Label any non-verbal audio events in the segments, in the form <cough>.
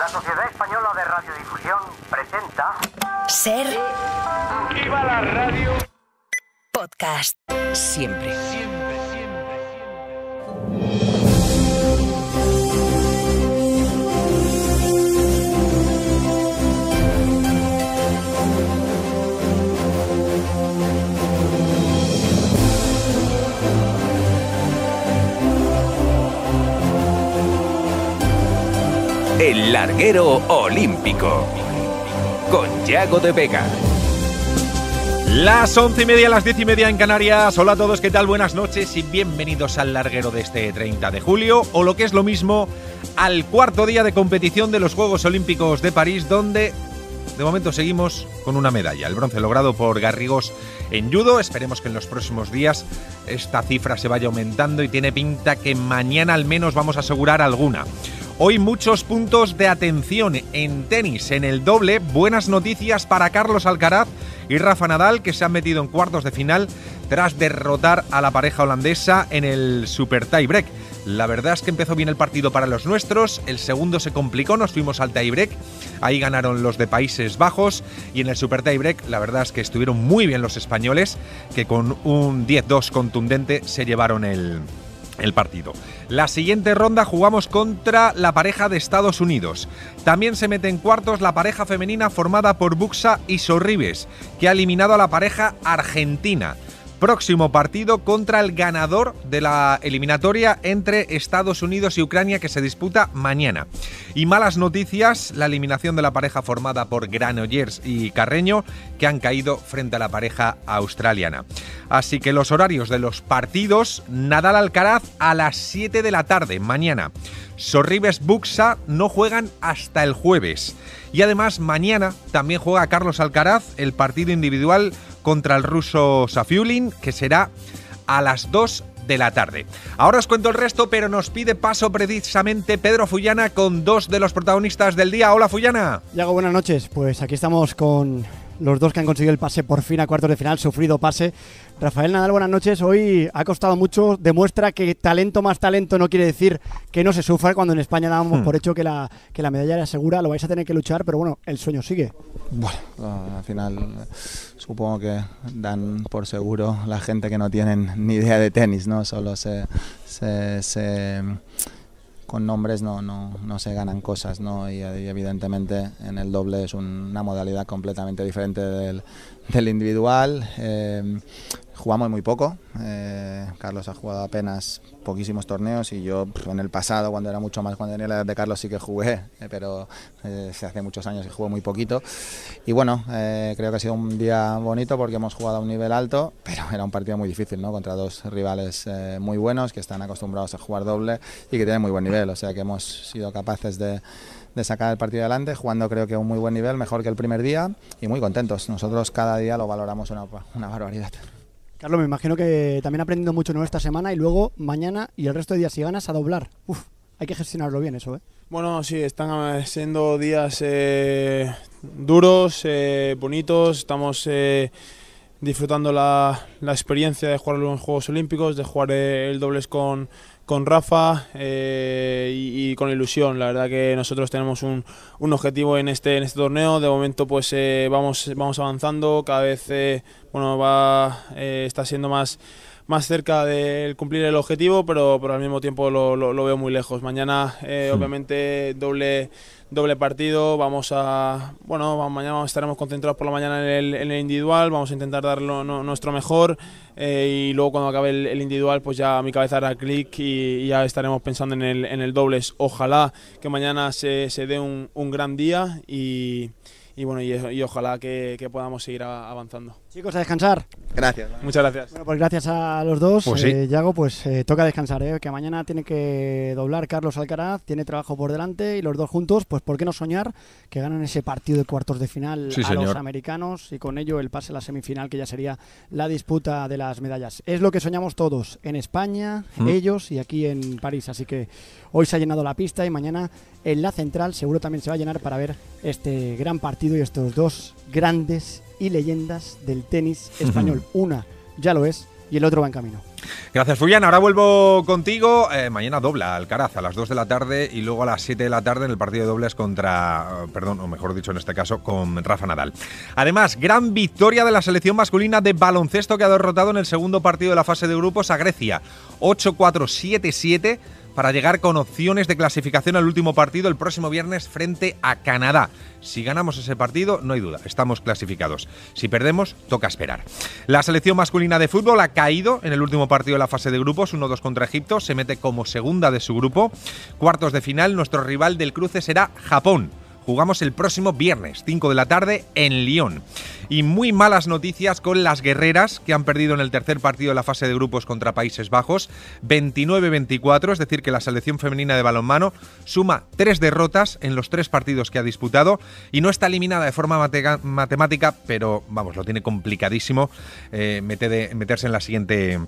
La Sociedad Española de Radiodifusión presenta. Ser. ¡Viva la radio! Podcast. Siempre. Siempre El larguero olímpico con Yago de Vega. Las once y media, las diez y media en Canarias. Hola a todos, ¿qué tal? Buenas noches y bienvenidos al larguero de este 30 de julio, o lo que es lo mismo, al cuarto día de competición de los Juegos Olímpicos de París, donde de momento seguimos con una medalla, el bronce logrado por Garrigos en judo. Esperemos que en los próximos días esta cifra se vaya aumentando y tiene pinta que mañana al menos vamos a asegurar alguna. Hoy muchos puntos de atención en tenis, en el doble, buenas noticias para Carlos Alcaraz y Rafa Nadal que se han metido en cuartos de final tras derrotar a la pareja holandesa en el Super Tie Break. La verdad es que empezó bien el partido para los nuestros, el segundo se complicó, nos fuimos al tie ahí ganaron los de Países Bajos y en el Super tie break la verdad es que estuvieron muy bien los españoles que con un 10-2 contundente se llevaron el el partido. La siguiente ronda jugamos contra la pareja de Estados Unidos. También se mete en cuartos la pareja femenina formada por Buxa y Sorribes, que ha eliminado a la pareja argentina próximo partido contra el ganador de la eliminatoria entre Estados Unidos y Ucrania que se disputa mañana. Y malas noticias, la eliminación de la pareja formada por Granollers y Carreño que han caído frente a la pareja australiana. Así que los horarios de los partidos, Nadal Alcaraz a las 7 de la tarde mañana. Sorribes Buxa no juegan hasta el jueves. Y además mañana también juega Carlos Alcaraz el partido individual contra el ruso Safiulin, que será a las 2 de la tarde. Ahora os cuento el resto, pero nos pide paso precisamente Pedro Fullana con dos de los protagonistas del día. Hola Fullana. Yago, buenas noches. Pues aquí estamos con los dos que han conseguido el pase por fin a cuartos de final, sufrido pase Rafael Nadal, buenas noches. Hoy ha costado mucho. Demuestra que talento más talento no quiere decir que no se sufra. Cuando en España dábamos hmm. por hecho que la, que medalla era segura, lo vais a tener que luchar, pero bueno, el sueño sigue. Bueno, eh, al final eh, supongo que dan por seguro la gente que no tienen ni idea de tenis, ¿no? Solo se, con nombres no, se ganan cosas, ¿no? Y, evidentemente en el doble es una modalidad completamente diferente del, del individual. Eh, jugamos muy poco. Eh, Carlos ha jugado apenas poquísimos torneos y yo en el pasado, cuando era mucho más, cuando tenía la edad de Carlos sí que jugué, eh, pero se hace muchos años y jugué muy poquito. Y bueno, creo que ha sido un día bonito porque hemos jugado a un nivel alto, pero era un partido muy difícil, ¿no? Contra dos rivales muy buenos que están acostumbrados a jugar doble y que tienen muy buen nivel. O sea que hemos sido capaces de de sacar el partido adelante, jugando creo que a un muy buen nivel, mejor que el primer día y muy contentos. Nosotros cada día lo valoramos una, barbaridad. Carlos, me imagino que también aprendiendo mucho nuevo esta semana y luego mañana y el resto de días si ganas a doblar. Uf, hay que gestionarlo bien eso, ¿eh? Bueno, sí, están siendo días eh, duros, eh, bonitos, estamos disfrutando la, la, experiencia de jugar los Juegos Olímpicos, de jugar el dobles con, con Rafa eh, y, con ilusión. La verdad que nosotros tenemos un, un objetivo en este, en este torneo. De momento pues eh, vamos, vamos avanzando, cada vez eh, bueno, va, está siendo más, más cerca de cumplir el objetivo, pero, pero al mismo tiempo lo, veo muy lejos. Mañana hmm. obviamente doble doble partido. Vamos a. Bueno, mañana estaremos concentrados por la mañana en el, individual. Vamos a intentar dar nuestro mejor. Eh, y luego, cuando acabe el, individual, pues ya mi cabeza hará clic y, ya estaremos pensando en el, en el dobles. Ojalá que mañana se, se dé un, un, gran día y, bueno, y, ojalá que podamos seguir avanzando. Chicos, a descansar. Gracias. Muchas gracias. Bueno, pues gracias a los dos. Pues sí. Eh, Yago, pues eh, toca descansar, ¿eh? que mañana tiene que doblar Carlos Alcaraz, tiene trabajo por delante y los dos juntos, pues ¿por qué no soñar que ganan ese partido de cuartos de final a los americanos y con ello el pase a la semifinal que ya sería la disputa de las medallas? Es lo que soñamos todos en España, mm. ellos y aquí en París, así que hoy se ha llenado la pista y mañana en la central seguro también se va a llenar para ver este gran partido y estos dos grandes y leyendas del tenis español. Una ya lo es y el otro va en camino. Gracias, Julián. Ahora vuelvo contigo. Eh, mañana dobla Alcaraz a las 2 de la tarde y luego a las 7 de la tarde en el partido de dobles contra, eh, perdón, o mejor dicho en este caso, con Rafa Nadal. Además, gran victoria de la selección masculina de baloncesto que ha derrotado en el segundo partido de la fase de grupos a Grecia. 8-4-7-7 para llegar con opciones de clasificación al último partido el próximo viernes frente a Canadá. Si ganamos ese partido, no hay duda, estamos clasificados. Si perdemos, toca esperar. La selección masculina de fútbol ha caído en el último partido de la fase de grupos, 1-2 contra Egipto, se mete como segunda de su grupo. Cuartos de final, nuestro rival del cruce será Japón. Jugamos el próximo viernes, 5 de la tarde, en Lyon. Y muy malas noticias con las guerreras que han perdido en el tercer partido de la fase de grupos contra Países Bajos, 29-24, es decir, que la selección femenina de balonmano suma tres derrotas en los tres partidos que ha disputado y no está eliminada de forma matemática, pero vamos, lo tiene complicadísimo eh, meterse en la siguiente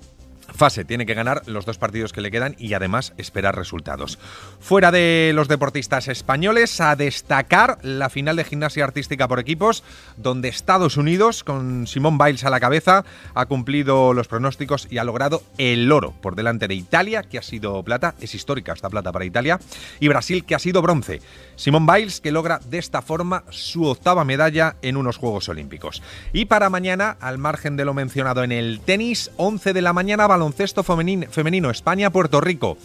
fase. Tiene que ganar los dos partidos que le quedan y además esperar resultados. Fuera de los deportistas españoles, a destacar la final de gimnasia artística por equipos, donde Estados Unidos, con Simón Biles a la cabeza, ha cumplido los pronósticos y ha logrado el oro por delante de Italia, que ha sido plata, es histórica esta plata para Italia, y Brasil, que ha sido bronce. Simón Biles, que logra de esta forma su octava medalla en unos Juegos Olímpicos. Y para mañana, al margen de lo mencionado en el tenis, 11 de la mañana baloncesto femenino España-Puerto Rico.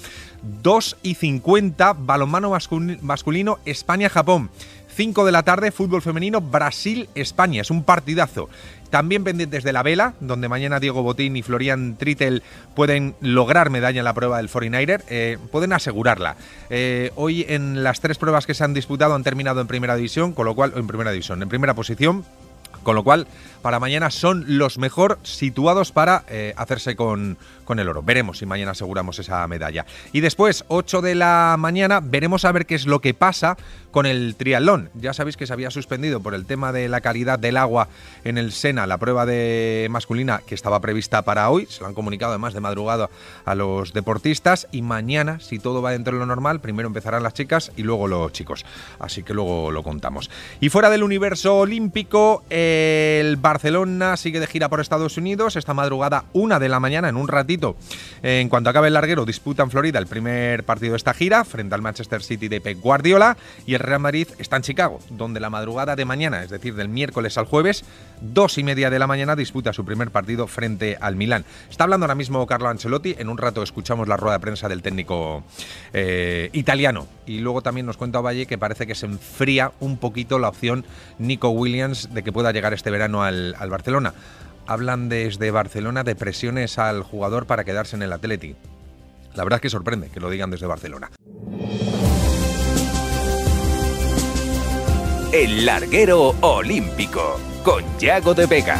2 y 50 balonmano masculino España-Japón. 5 de la tarde, fútbol femenino Brasil-España. Es un partidazo. También pendientes de la vela, donde mañana Diego Botín y Florian Trittel pueden lograr medalla en la prueba del 49er, eh, pueden asegurarla. Eh, hoy en las tres pruebas que se han disputado han terminado en primera división, con lo cual, en primera división, en primera posición, con lo cual para mañana son los mejor situados para eh, hacerse con, con el oro. Veremos si mañana aseguramos esa medalla. Y después, 8 de la mañana, veremos a ver qué es lo que pasa con el triatlón. Ya sabéis que se había suspendido por el tema de la calidad del agua en el Sena, la prueba de masculina que estaba prevista para hoy. Se lo han comunicado además de madrugada a los deportistas. Y mañana, si todo va dentro de lo normal, primero empezarán las chicas y luego los chicos. Así que luego lo contamos. Y fuera del universo olímpico, el Barcelona sigue de gira por Estados Unidos. Esta madrugada, una de la mañana, en un ratito, en cuanto acabe el larguero, disputa en Florida el primer partido de esta gira frente al Manchester City de Pep Guardiola. Y el Real Madrid está en Chicago, donde la madrugada de mañana, es decir, del miércoles al jueves, dos y media de la mañana, disputa su primer partido frente al Milán. Está hablando ahora mismo Carlo Ancelotti. En un rato escuchamos la rueda de prensa del técnico eh, italiano. Y luego también nos cuenta Valle que parece que se enfría un poquito la opción Nico Williams de que pueda llegar este verano al al, Barcelona. Hablan desde Barcelona de presiones al jugador para quedarse en el Atleti. La verdad es que sorprende que lo digan desde Barcelona. El larguero olímpico con Yago de Vega.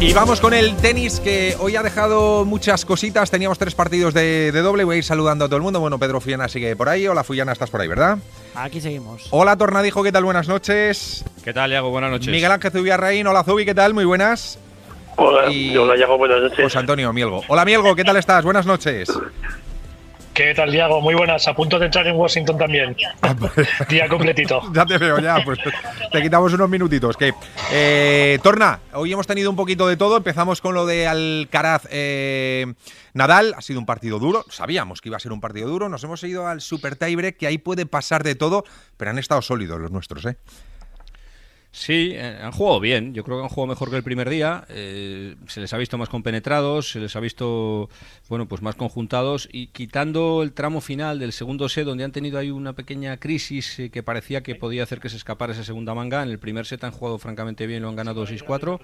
Y vamos con el tenis que hoy ha dejado muchas cositas. Teníamos tres partidos de, doble. Voy a ir saludando a todo el mundo. Bueno, Pedro Fuyana sigue por ahí. Hola, Fuyana, estás por ahí, ¿verdad? Aquí seguimos. Hola, Tornadijo, ¿qué tal? Buenas noches. ¿Qué tal, Iago? Buenas noches. Miguel Ángel Zubia hola, Zubi, ¿qué tal? Muy buenas. Hola, y... Iago, buenas noches. José Antonio Mielgo. Hola, Mielgo, ¿qué tal estás? Buenas noches. ¿Qué tal, Diego? Muy buenas. A punto de entrar en Washington también. Ah, pues <laughs> Día completito. <laughs> ya te veo, ya. Pues te quitamos unos minutitos. Eh, Torna, hoy hemos tenido un poquito de todo. Empezamos con lo de Alcaraz. Eh, Nadal, ha sido un partido duro. Sabíamos que iba a ser un partido duro. Nos hemos ido al Super Tiebreak, que ahí puede pasar de todo. Pero han estado sólidos los nuestros, ¿eh? Sí, eh, han jugado bien. Yo creo que han jugado mejor que el primer día. Eh, se les ha visto más compenetrados, se les ha visto, bueno, pues más conjuntados. Y quitando el tramo final del segundo set, donde han tenido ahí una pequeña crisis eh, que parecía que podía hacer que se escapara esa segunda manga, en el primer set han jugado francamente bien, lo han ganado 6-4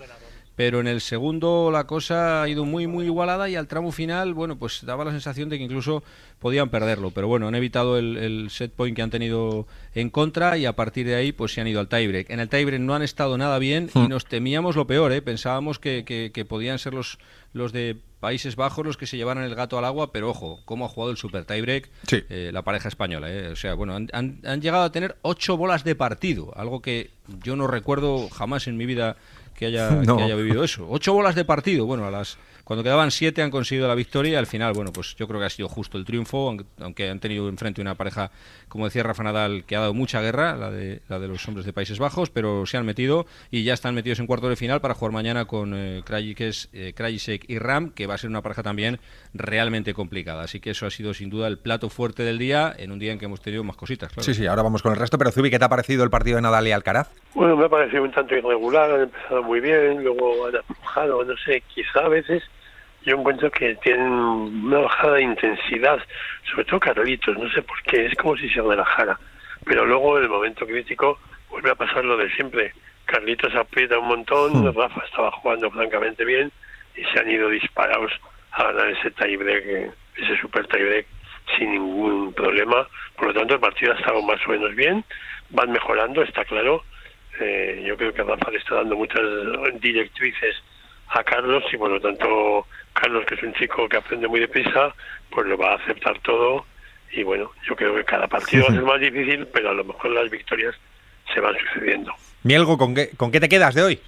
pero en el segundo la cosa ha ido muy muy igualada y al tramo final bueno pues daba la sensación de que incluso podían perderlo pero bueno han evitado el, set point que han tenido en contra y a partir de ahí pues se han ido al tiebreak en el tiebreak no han estado nada bien y hmm. nos temíamos lo peor ¿eh? pensábamos que, podían ser los los de Países Bajos los que se llevaran el gato al agua, pero ojo, cómo ha jugado el Super Tiebreak eh, la pareja española. Eh? O sea, bueno, han, han, han, llegado a tener ocho bolas de partido, algo que yo no recuerdo jamás en mi vida que <laughs> haya, vivido eso. Ocho bolas de partido, bueno, a las cuando quedaban siete han conseguido la victoria y al final, bueno, pues yo creo que ha sido justo el triunfo, aunque han tenido enfrente una pareja, como decía Rafa Nadal, que ha dado mucha guerra, la de, los hombres de Países Bajos, pero se han metido y ya están metidos en cuarto de final para jugar mañana con eh, eh, Krajicek y Ram, que va a ser una pareja también realmente complicada. Así que eso ha sido sin duda el plato fuerte del día, en un día en que hemos tenido más cositas. Claro. Sí, sí, ahora vamos con el resto, pero Zubi, ¿qué te ha parecido el partido de Nadal y Alcaraz? Bueno, me ha parecido un tanto irregular, han empezado muy bien, luego han empujado, no sé, quizá a veces yo encuentro que tienen una bajada de intensidad, sobre todo Carlitos, no sé por qué, es como si se relajara. Pero luego en el momento crítico vuelve a pasar lo de siempre. Carlitos aprieta un montón, hmm. Rafa estaba jugando francamente bien y se han ido disparados a ganar ese tiebreak, ese super tiebreak sin ningún problema. Por lo tanto, el partido ha estado más o menos bien, van mejorando, está claro, yo creo que Rafa está dando muchas directrices a Carlos y por lo tanto Carlos, que es un chico que aprende muy deprisa, pues lo va a aceptar todo y bueno, yo creo que cada partido va a ser más difícil, pero a lo mejor las victorias se van sucediendo. Mielgo, ¿con qué, ¿con qué te quedas de hoy?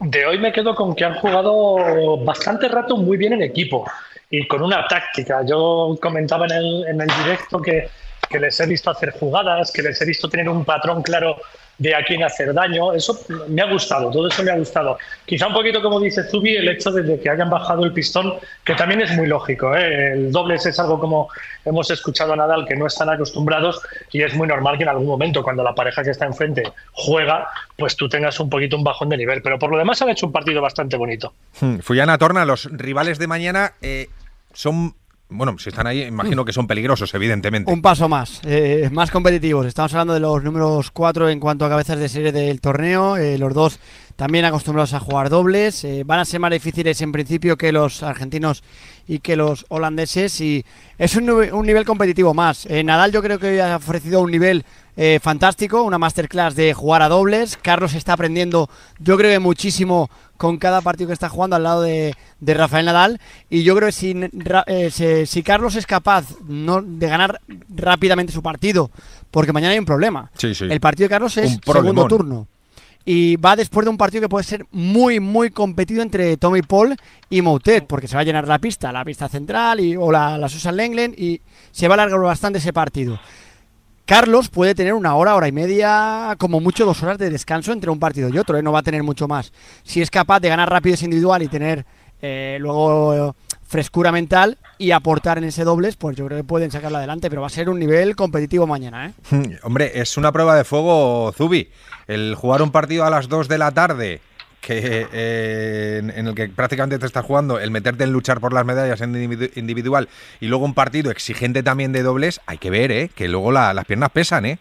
De hoy me quedo con que han jugado bastante rato muy bien en equipo y con una táctica. Yo comentaba en el, en el directo que, que les he visto hacer jugadas, que les he visto tener un patrón claro de a quién hacer daño. Eso me ha gustado, todo eso me ha gustado. Quizá un poquito, como dice Zubi, el hecho de que hayan bajado el pistón, que también es muy lógico. ¿eh? El doble es algo como hemos escuchado a Nadal, que no están acostumbrados y es muy normal que en algún momento, cuando la pareja que está enfrente juega, pues tú tengas un poquito un bajón de nivel. Pero por lo demás han hecho un partido bastante bonito. Hmm, fui a Torna, los rivales de mañana eh, son bueno, si están ahí, imagino que son peligrosos, evidentemente. Un paso más, eh, más competitivos. Estamos hablando de los números cuatro en cuanto a cabezas de serie del torneo. Eh, los dos también acostumbrados a jugar dobles. Eh, van a ser más difíciles en principio que los argentinos y que los holandeses. Y es un, un nivel competitivo más. Nadal yo creo que ha ofrecido un nivel eh, fantástico, una masterclass de jugar a dobles. Carlos está aprendiendo, yo creo que muchísimo con cada partido que está jugando al lado de, Rafael Nadal. Y yo creo que si, eh, si Carlos es capaz no, de ganar rápidamente su partido, porque mañana hay un problema. Sí, sí. El partido de Carlos es segundo turno. Y va después de un partido que puede ser muy, muy competido entre Tommy Paul y Moutet, porque se va a llenar la pista, la pista central y, o la, la Susan Lenglen, y se va a alargar bastante ese partido. Carlos puede tener una hora, hora y media, como mucho dos horas de descanso entre un partido y otro, ¿eh? no va a tener mucho más. Si es capaz de ganar rápido ese individual y tener eh, luego eh, frescura mental y aportar en ese dobles, pues yo creo que pueden sacarlo adelante, pero va a ser un nivel competitivo mañana. ¿eh? <laughs> Hombre, es una prueba de fuego, Zubi. El jugar un partido a las 2 de la tarde que eh, en, el que prácticamente te estás jugando el meterte en luchar por las medallas en individual y luego un partido exigente también de dobles, hay que ver, ¿eh? Que luego las piernas pesan, ¿eh?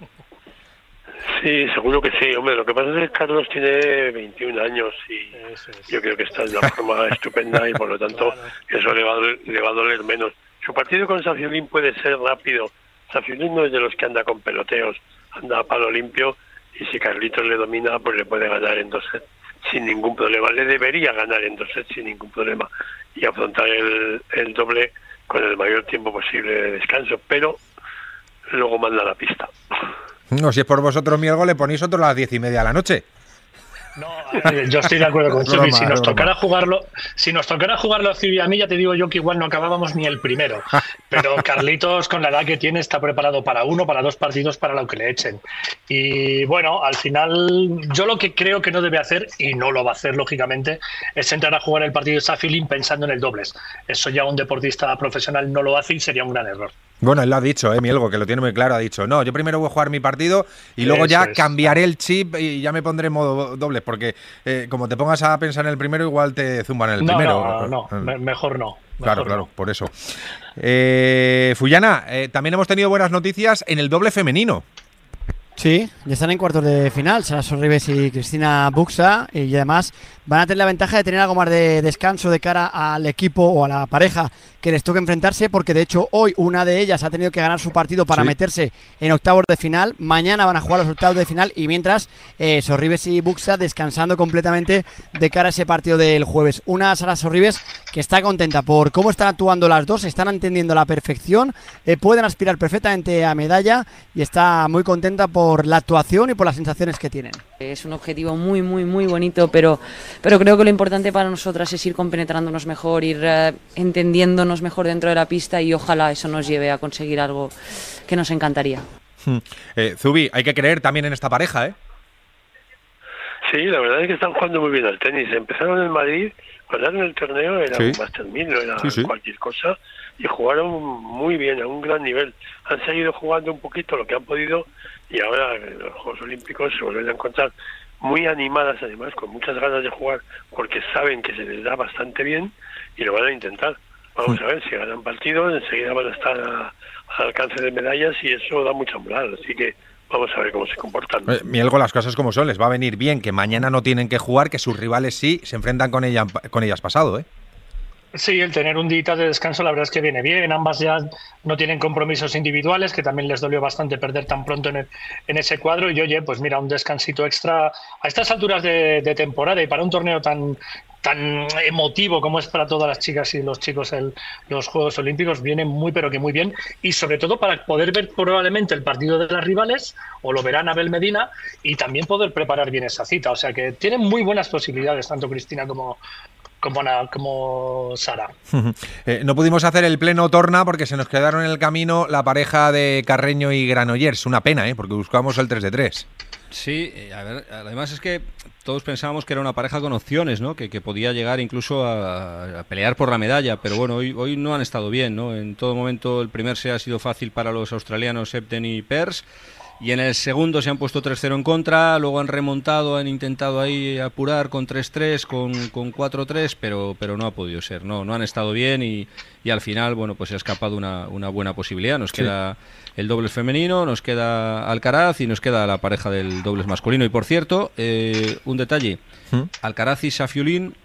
Sí, seguro que sí. Hombre, lo que pasa es que Carlos tiene 21 años y yo creo que está en una forma <laughs> estupenda y por lo tanto eso le va, a doler, menos. Su partido con Safiolín puede ser rápido. Safiolín no es de los que anda con peloteos, anda a palo limpio y si Carlitos le domina, pues le puede ganar en dos sin ningún problema. Le debería ganar entonces sin ningún problema y afrontar el, doble con el mayor tiempo posible de descanso, pero luego manda la pista. No, si es por vosotros mi le ponéis otro a las diez y media de la noche. No, eh, yo estoy de acuerdo con <laughs> Chucky. Si nos tocara jugarlo, si nos tocara jugarlo a mí, ya te digo yo que igual no acabábamos ni el primero. Pero <laughs> Carlitos, con la edad que tiene, está preparado para uno, para dos partidos, para lo que le echen. Y bueno, al final, yo lo que creo que no debe hacer, y no lo va a hacer, lógicamente, es entrar a jugar el partido de Safilin pensando en el dobles. Eso ya un deportista profesional no lo hace y sería un gran error. Bueno, él lo ha dicho, eh, Mielgo, que lo tiene muy claro, ha dicho, no, yo primero voy a jugar mi partido y luego ya cambiaré el chip y ya me pondré en modo doble, porque eh, como te pongas a pensar en el primero, igual te zumban en el primero. No, no, mejor no. Claro, claro, por eso. Eh, Fuyana, eh, también hemos tenido buenas noticias en el doble femenino. Sí, ya están en cuartos de final, Sara Sorribes y Cristina Buxa, y además van a tener la ventaja de tener algo más de descanso de cara al equipo o a la pareja que les toque enfrentarse, porque de hecho hoy una de ellas ha tenido que ganar su partido para meterse en octavos de final. Mañana van a jugar los octavos de final y mientras eh, Sorribes y Buxa descansando completamente de cara a ese partido del jueves. Una Sara Sorribes que está contenta por cómo están actuando las dos, están entendiendo la perfección, eh, pueden aspirar perfectamente a medalla y está muy contenta por la actuación y por las sensaciones que tienen. Es un objetivo muy, muy, muy bonito, pero pero creo que lo importante para nosotras es ir compenetrándonos mejor, ir eh, entendiéndonos mejor dentro de la pista y ojalá eso nos lleve a conseguir algo que nos encantaría. Hmm. Eh, Zubi, hay que creer también en esta pareja, ¿eh? Sí, la verdad es que están jugando muy bien al tenis. Empezaron en Madrid, ganaron el torneo, era un Master no era cualquier cosa, y jugaron muy bien, a un gran nivel. Han seguido jugando un poquito lo que han podido y ahora en los Juegos Olímpicos se vuelven a encontrar muy animadas además, con muchas ganas de jugar, porque saben que se les da bastante bien y lo van a intentar. Vamos a ver, si ganan partidos, enseguida van a estar al alcance de medallas y eso da mucha moral. Así que vamos a ver cómo se comportan. Eh, Mielgo, las cosas como son, les va a venir bien que mañana no tienen que jugar, que sus rivales sí se enfrentan con, con ellas pasado, ¿eh? Sí, el tener un día de descanso la verdad es que viene bien. Ambas ya no tienen compromisos individuales, que también les dolió bastante perder tan pronto en, ese cuadro. Y oye, pues mira, un descansito extra a estas alturas de, temporada y para un torneo tan, tan emotivo como es para todas las chicas y los chicos los Juegos Olímpicos, viene muy pero que muy bien. Y sobre todo para poder ver probablemente el partido de las rivales, o lo verán Abel Medina, y también poder preparar bien esa cita. O sea que tienen muy buenas posibilidades, tanto Cristina como, como, como Sara. <laughs> Eh, no pudimos hacer el pleno torna porque se nos quedaron en el camino la pareja de Carreño y Granollers. Una pena, ¿eh? porque buscábamos el 3 de 3. Sí, eh, además es que todos pensábamos que era una pareja con opciones, que, podía llegar incluso a, pelear por la medalla, pero bueno, hoy, no han estado bien. En todo momento el primer se ha sido fácil para los australianos Septen y Pers. Y en el segundo se han puesto 3-0 en contra, luego han remontado, han intentado ahí apurar con 3-3, con, con 4-3, pero, pero no ha podido ser, no, no han estado bien y, y al final, bueno, pues se ha escapado una, una buena posibilidad. Nos queda el dobles femenino, nos queda Alcaraz y nos queda la pareja del dobles masculino. Y por cierto, eh, un detalle, ¿Mm? Alcaraz y Safiulín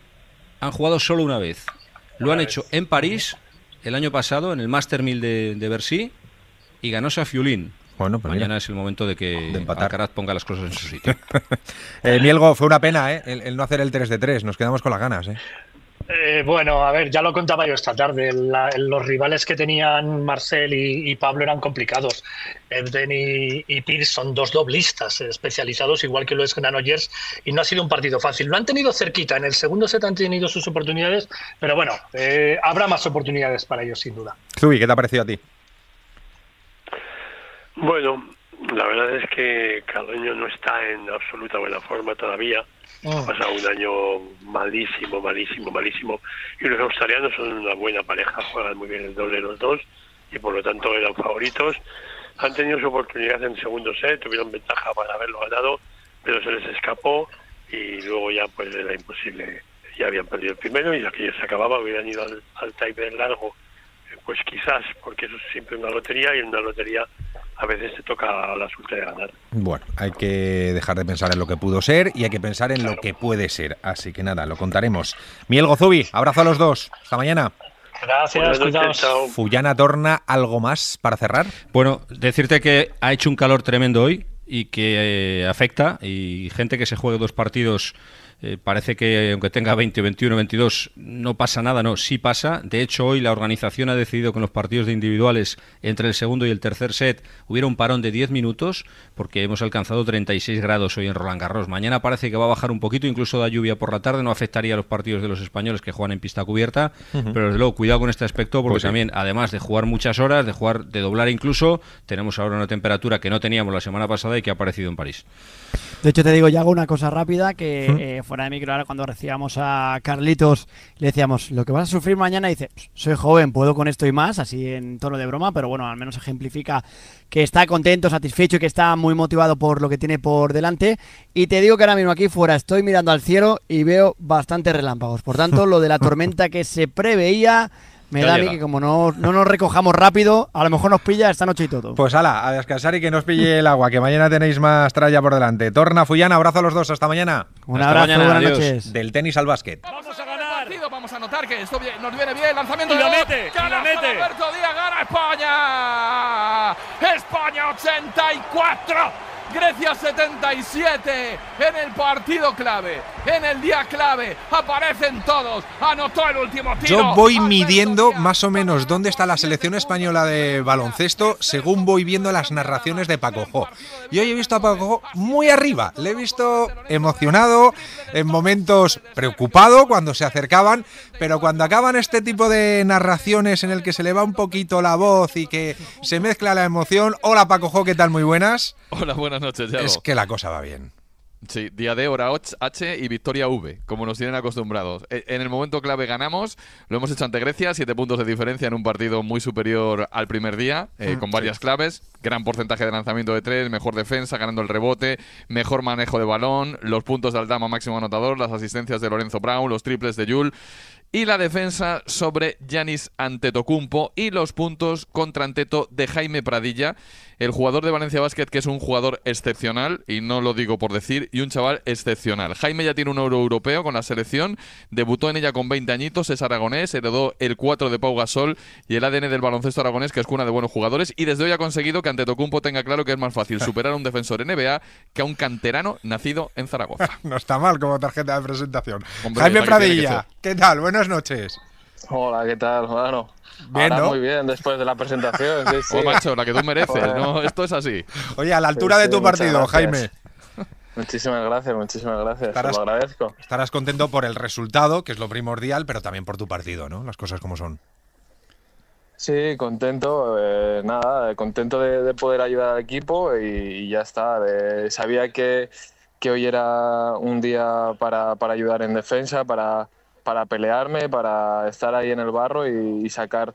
han jugado solo una vez. Lo han hecho en París el año pasado, en el Master 1000 de, de Bercy, y ganó Safiulín. Bueno, pues Mañana es el momento de que de ponga las cosas en su sitio. <laughs> Eh, Mielgo, fue una pena ¿eh? el, no hacer el 3 de 3. Nos quedamos con las ganas. ¿eh? ¿eh? bueno, a ver, ya lo contaba yo esta tarde. los rivales que tenían Marcel y, Pablo eran complicados. Evden y, y son dos doblistas especializados, igual que lo es Granollers, y no ha sido un partido fácil. Lo han tenido cerquita. En el segundo set han tenido sus oportunidades, pero bueno, eh, habrá más oportunidades para ellos, sin duda. Zubi, ¿qué te ha parecido a ti? Bueno, la verdad es que Carreño no está en absoluta buena forma todavía. Ah. Ha pasado un año malísimo, malísimo, malísimo. Y los australianos son una buena pareja, juegan muy bien el doble los dos y por lo tanto eran favoritos. Han tenido su oportunidad en segundo set, tuvieron ventaja para haberlo ganado, pero se les escapó y luego ya pues era imposible. Ya habían perdido el primero y aquello se acababa, hubieran ido al, al largo pues quizás, porque eso es siempre una lotería y en una lotería a veces te toca la suerte de ganar. Bueno, hay que dejar de pensar en lo que pudo ser y hay que pensar en lo que puede ser. Así que nada, lo contaremos. Miel Gozubi, abrazo a los dos. Hasta mañana. Gracias, Torna, ¿algo más para cerrar? Bueno, decirte que ha hecho un calor tremendo hoy y que eh, afecta y gente que se juegue dos partidos eh, parece que aunque tenga 20, 21, 22, no pasa nada, no, sí pasa. De hecho, hoy la organización ha decidido que en los partidos de individuales entre el segundo y el tercer set hubiera un parón de 10 minutos porque hemos alcanzado 36 grados hoy en Roland Garros. Mañana parece que va a bajar un poquito, incluso da lluvia por la tarde, no afectaría a los partidos de los españoles que juegan en pista cubierta, pero desde luego cuidado con este aspecto porque pues también, además de jugar muchas horas, de jugar, de doblar incluso, tenemos ahora una temperatura que no teníamos la semana pasada y que ha aparecido en París. De hecho, te digo, ya hago una cosa rápida que fuera de micro, ahora cuando recibíamos a Carlitos, le decíamos, lo que vas a sufrir mañana, dice, soy joven, puedo con esto y más, así en tono de broma, pero bueno, al menos ejemplifica que está contento, satisfecho y que está muy motivado por lo que tiene por delante. Y te digo que ahora mismo aquí fuera estoy mirando al cielo y veo bastantes relámpagos. Por tanto, lo de la tormenta que se preveía me da a que como no, no nos recojamos rápido, a lo mejor nos pilla esta noche y todo. Pues ala, a descansar y que nos pille el agua, que mañana tenéis más tralla por delante. Torna, Fuyana, abrazo a los dos, hasta mañana. Un abrazo, buenas noches. Del tenis al básquet. Vamos a ganar. Partido, vamos a notar que esto nos viene bien, lanzamiento y lo mete, y lo mete. Alberto Díaz, gana España. España 84. Grecia 77 en el partido clave, en el día clave, aparecen todos, anotó el último tiro. Yo voy midiendo más o menos dónde está la selección española de baloncesto según voy viendo las narraciones de Paco Jo. Y hoy he visto a Paco muy arriba, le he visto emocionado, en momentos preocupado cuando se acercaban, pero cuando acaban este tipo de narraciones en el que se le va un poquito la voz y que se mezcla la emoción, hola Paco Jo, ¿qué tal? Muy buenas. Hola, buenas noches, Es que la cosa va bien. Sí, día de hora H y victoria V, como nos tienen acostumbrados. E, en el momento clave ganamos, lo hemos hecho ante Grecia, siete puntos de diferencia en un partido muy superior al primer día, eh, ah, con varias claves, gran porcentaje de lanzamiento de tres, mejor defensa, ganando el rebote, mejor manejo de balón, los puntos de Aldama máximo anotador, las asistencias de Lorenzo Brown, los triples de Yul y la defensa sobre Yanis Antetokounmpo y los puntos contra Anteto de Jaime Pradilla, el jugador de Valencia Basket que es un jugador excepcional y no lo digo por decir, y un chaval excepcional. Jaime ya tiene un euro europeo con la selección, debutó en ella con 20 añitos, es aragonés, heredó el 4 de Pau Gasol y el ADN del baloncesto aragonés que es cuna de buenos jugadores y desde hoy ha conseguido que Antetokounmpo tenga claro que es más fácil superar a un defensor NBA que a un canterano nacido en Zaragoza. <laughs> no está mal como tarjeta de presentación. Jaime Pradilla, ¿qué tal? Bueno, buenas noches. Hola, ¿qué tal, Bueno, Ahora Muy bien, después de la presentación. Sí, <laughs> oh, macho, la que tú mereces, ¿no? Esto es así. Oye, a la altura de tu partido, Jaime. Muchísimas gracias, muchísimas gracias. Te lo agradezco. Estarás contento por el resultado, que es lo primordial, pero también por tu partido, ¿no? Las cosas como son. Sí, contento, eh, nada, contento de, poder ayudar al equipo y, ya está. Eh, sabía que, que, hoy era un día para, para ayudar en defensa, para, para pelearme, para estar ahí en el barro y, sacar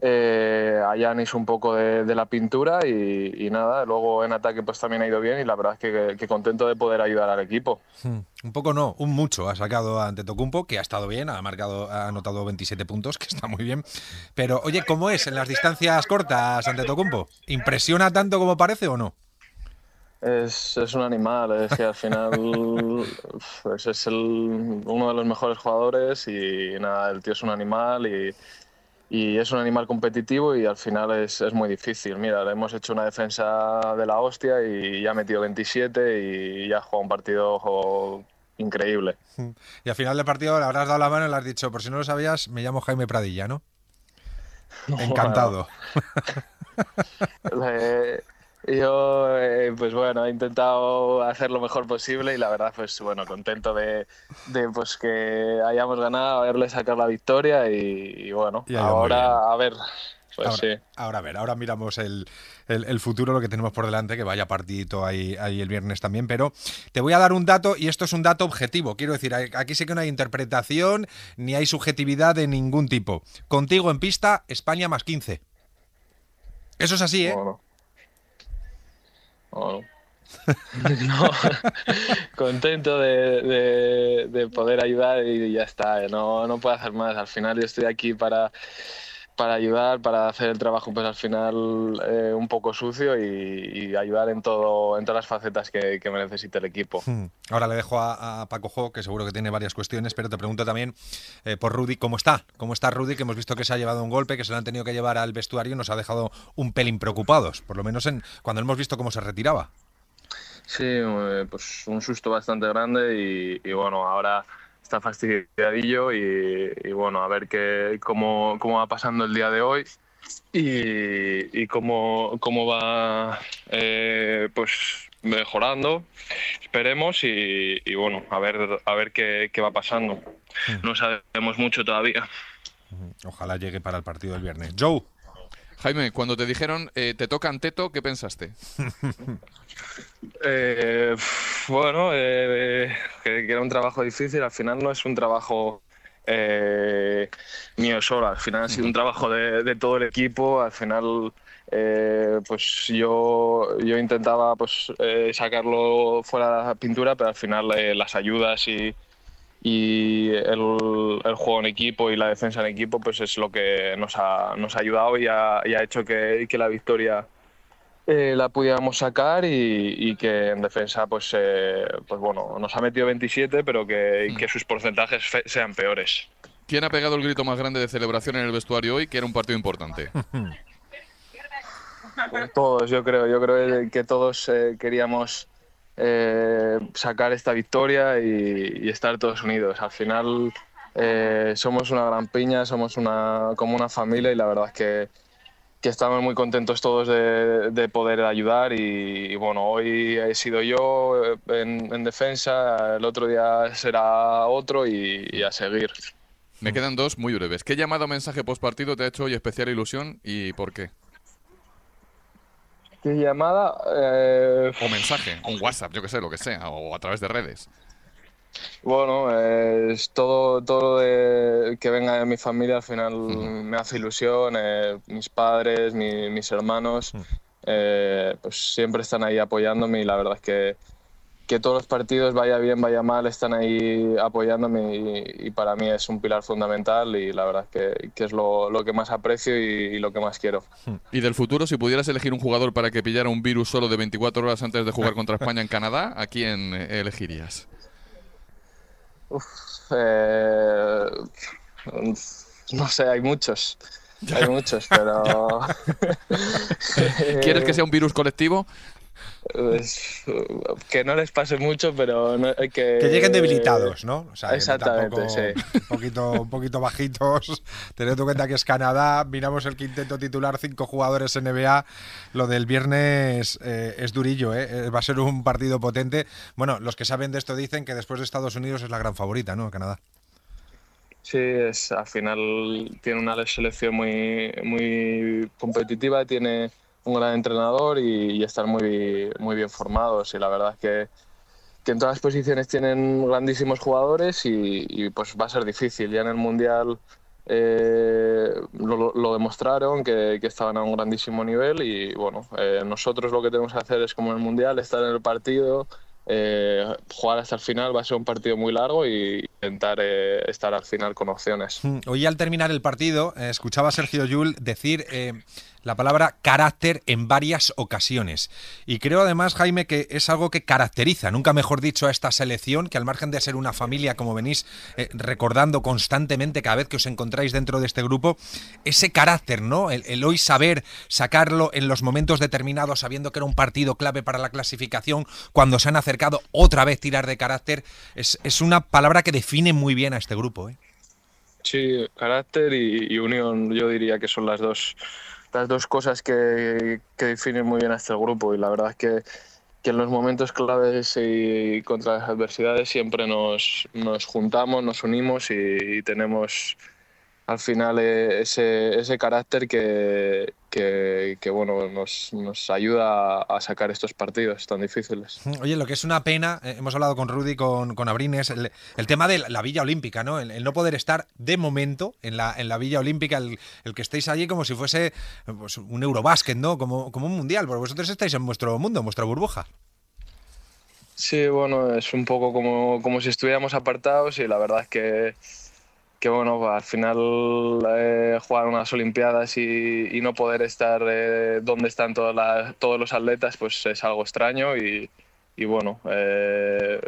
eh, a Yanis un poco de, la pintura y, nada, luego en ataque pues también ha ido bien y la verdad es que, contento de poder ayudar al equipo. Hmm. Un poco no, un mucho ha sacado ante Tocumpo, que ha estado bien, ha marcado, ha anotado 27 puntos, <laughs> que está muy bien. Pero oye, ¿cómo es en las distancias cortas ante Tocumpo? ¿Impresiona tanto como parece o no? Es, un animal, es que al final <laughs> pues es el, uno de los mejores jugadores y nada, el tío es un animal y, es un animal competitivo y al final es, muy difícil. Mira, le hemos hecho una defensa de la hostia y ya ha metido 27 y ya ha jugado un partido increíble. <laughs> Y al final del partido le habrás dado la mano y le has dicho, por si no lo sabías, me llamo Jaime Pradilla, ¿no? <laughs> Encantado. Yo, eh, pues bueno, he intentado hacer lo mejor posible y la verdad, pues bueno, contento de, pues que hayamos ganado, haberle sacado la victoria y, bueno, ahora a ver. Pues ahora, a ver, ahora miramos el, el, futuro, lo que tenemos por delante, que vaya partidito ahí, ahí, el viernes también, pero te voy a dar un dato y esto es un dato objetivo. Quiero decir, aquí sí que no hay interpretación ni hay subjetividad de ningún tipo. Contigo en pista, España más 15. Eso es así, ¿eh? <laughs> contento de, poder ayudar y ya está. ¿eh? No, no puedo hacer más. Al final yo estoy aquí para para ayudar, para hacer el trabajo pues al final eh, un poco sucio y, ayudar en todo en todas las facetas que, me necesite el equipo. Hmm. Ahora le dejo a, Paco Jo, que seguro que tiene varias cuestiones, pero te pregunto también eh, por Rudy, ¿cómo está? ¿Cómo está Rudy? Que hemos visto que se ha llevado un golpe, que se lo han tenido que llevar al vestuario y nos ha dejado un pelín preocupados, por lo menos en, cuando hemos visto cómo se retiraba. Sí, eh, pues un susto bastante grande y bueno, ahora está fastidiadillo y, bueno, a ver qué, cómo, cómo va pasando el día de hoy y, cómo, cómo va eh, pues mejorando esperemos y, bueno a ver a ver qué, va pasando mm. no sabemos mucho todavía ojalá llegue para el partido del viernes Joe Jaime, cuando te dijeron eh, te tocan teto, ¿qué pensaste? <laughs> Eh, bueno, eh, que, era un trabajo difícil. Al final no es un trabajo mío solo. Al final ha sido un trabajo de, todo el equipo. Al final. pues yo, yo intentaba pues sacarlo fuera de la pintura, pero al final las ayudas y, y el, juego en equipo y la defensa en equipo pues es lo que nos ha, nos ha ayudado y ha, hecho que, que, la victoria eh, la pudiéramos sacar y, que en defensa pues, eh, pues bueno, nos ha metido 27 pero que, hmm. sus porcentajes sean peores. ¿Quién ha pegado el grito más grande de celebración en el vestuario hoy que era un partido importante? <laughs> Pues todos, yo creo, yo creo que todos eh, queríamos eh, sacar esta victoria y, estar todos unidos. Al final eh, somos una gran piña, somos una, como una familia y la verdad es que, estamos muy contentos todos de, poder ayudar y, bueno, hoy he sido yo eh, en, defensa, el otro día será otro y, a seguir. Me quedan dos muy breves. ¿Qué llamado o mensaje postpartido te ha hecho hoy especial ilusión y por qué? ¿Qué llamada... Eh, o mensaje, un WhatsApp, yo que sé, lo que sea, o a través de redes. Bueno, es todo, todo lo de que venga de mi familia al final me hace ilusión, eh, mis padres, mis hermanos, eh, pues siempre están ahí apoyándome y la verdad es que que todos los partidos, vaya bien, vaya mal, están ahí apoyándome y, para mí es un pilar fundamental y la verdad que, es lo, que más aprecio y, lo que más quiero. Hmm. Y del futuro, si pudieras elegir un jugador para que pillara un virus solo de 24 horas antes de jugar contra España en Canadá, ¿a quién eh, elegirías? Uf, eh, no sé, hay muchos. Hay muchos, pero... <laughs> ¿Quieres que sea un virus colectivo? que no les pase mucho, pero que... lleguen debilitados, ¿no? Exactamente, sí. Un poquito, bajitos. teniendo en cuenta que es Canadá, miramos el quinteto titular, cinco jugadores NBA. Lo del viernes eh, es durillo, ¿eh? ¿eh? Va a ser un partido potente. Bueno, los que saben de esto dicen que después de Estados Unidos es la gran favorita, ¿no? Canadá. Sí, es, al final tiene una selección muy, muy competitiva, tiene un gran entrenador y, estar muy, muy bien formados. Y la verdad es que, en todas las posiciones tienen grandísimos jugadores y, pues va a ser difícil. Ya en el Mundial eh, lo, demostraron, que, estaban a un grandísimo nivel y bueno, eh, nosotros lo que tenemos que hacer es como en el Mundial, estar en el partido. Eh, jugar hasta el final va a ser un partido muy largo y intentar estar al final con opciones. Mm, hoy al terminar el partido, escuchaba a Sergio Yul decir la palabra carácter en varias ocasiones. Y creo además, Jaime, que es algo que caracteriza, nunca mejor dicho, a esta selección, que al margen de ser una familia, como venís eh, recordando constantemente cada vez que os encontráis dentro de este grupo, ese carácter, ¿no? El, hoy saber sacarlo en los momentos determinados, sabiendo que era un partido clave para la clasificación, cuando se han acercado otra vez tirar de carácter, es, una palabra que define muy bien a este grupo. ¿eh? Sí, carácter y unión, yo diría que son las dos las dos cosas que, definen muy bien a este grupo y la verdad es que, en los momentos claves y contra las adversidades siempre nos, nos juntamos, nos unimos y tenemos al final eh, ese, ese carácter que, bueno, nos, nos, ayuda a sacar estos partidos tan difíciles. Oye, lo que es una pena, eh, hemos hablado con Rudy, con, con Abrines, el, tema de la Villa Olímpica, ¿no? El, no poder estar de momento en la, en la Villa Olímpica, el, que estéis allí como si fuese pues, un Eurobasket, ¿no? Como, como un mundial, porque vosotros estáis en vuestro mundo, en vuestra burbuja. Sí, bueno, es un poco como si estuviéramos apartados y la verdad es que que bueno, al final eh, jugar unas Olimpiadas y, no poder estar eh, donde están todos los atletas, pues es algo extraño y, bueno, eh,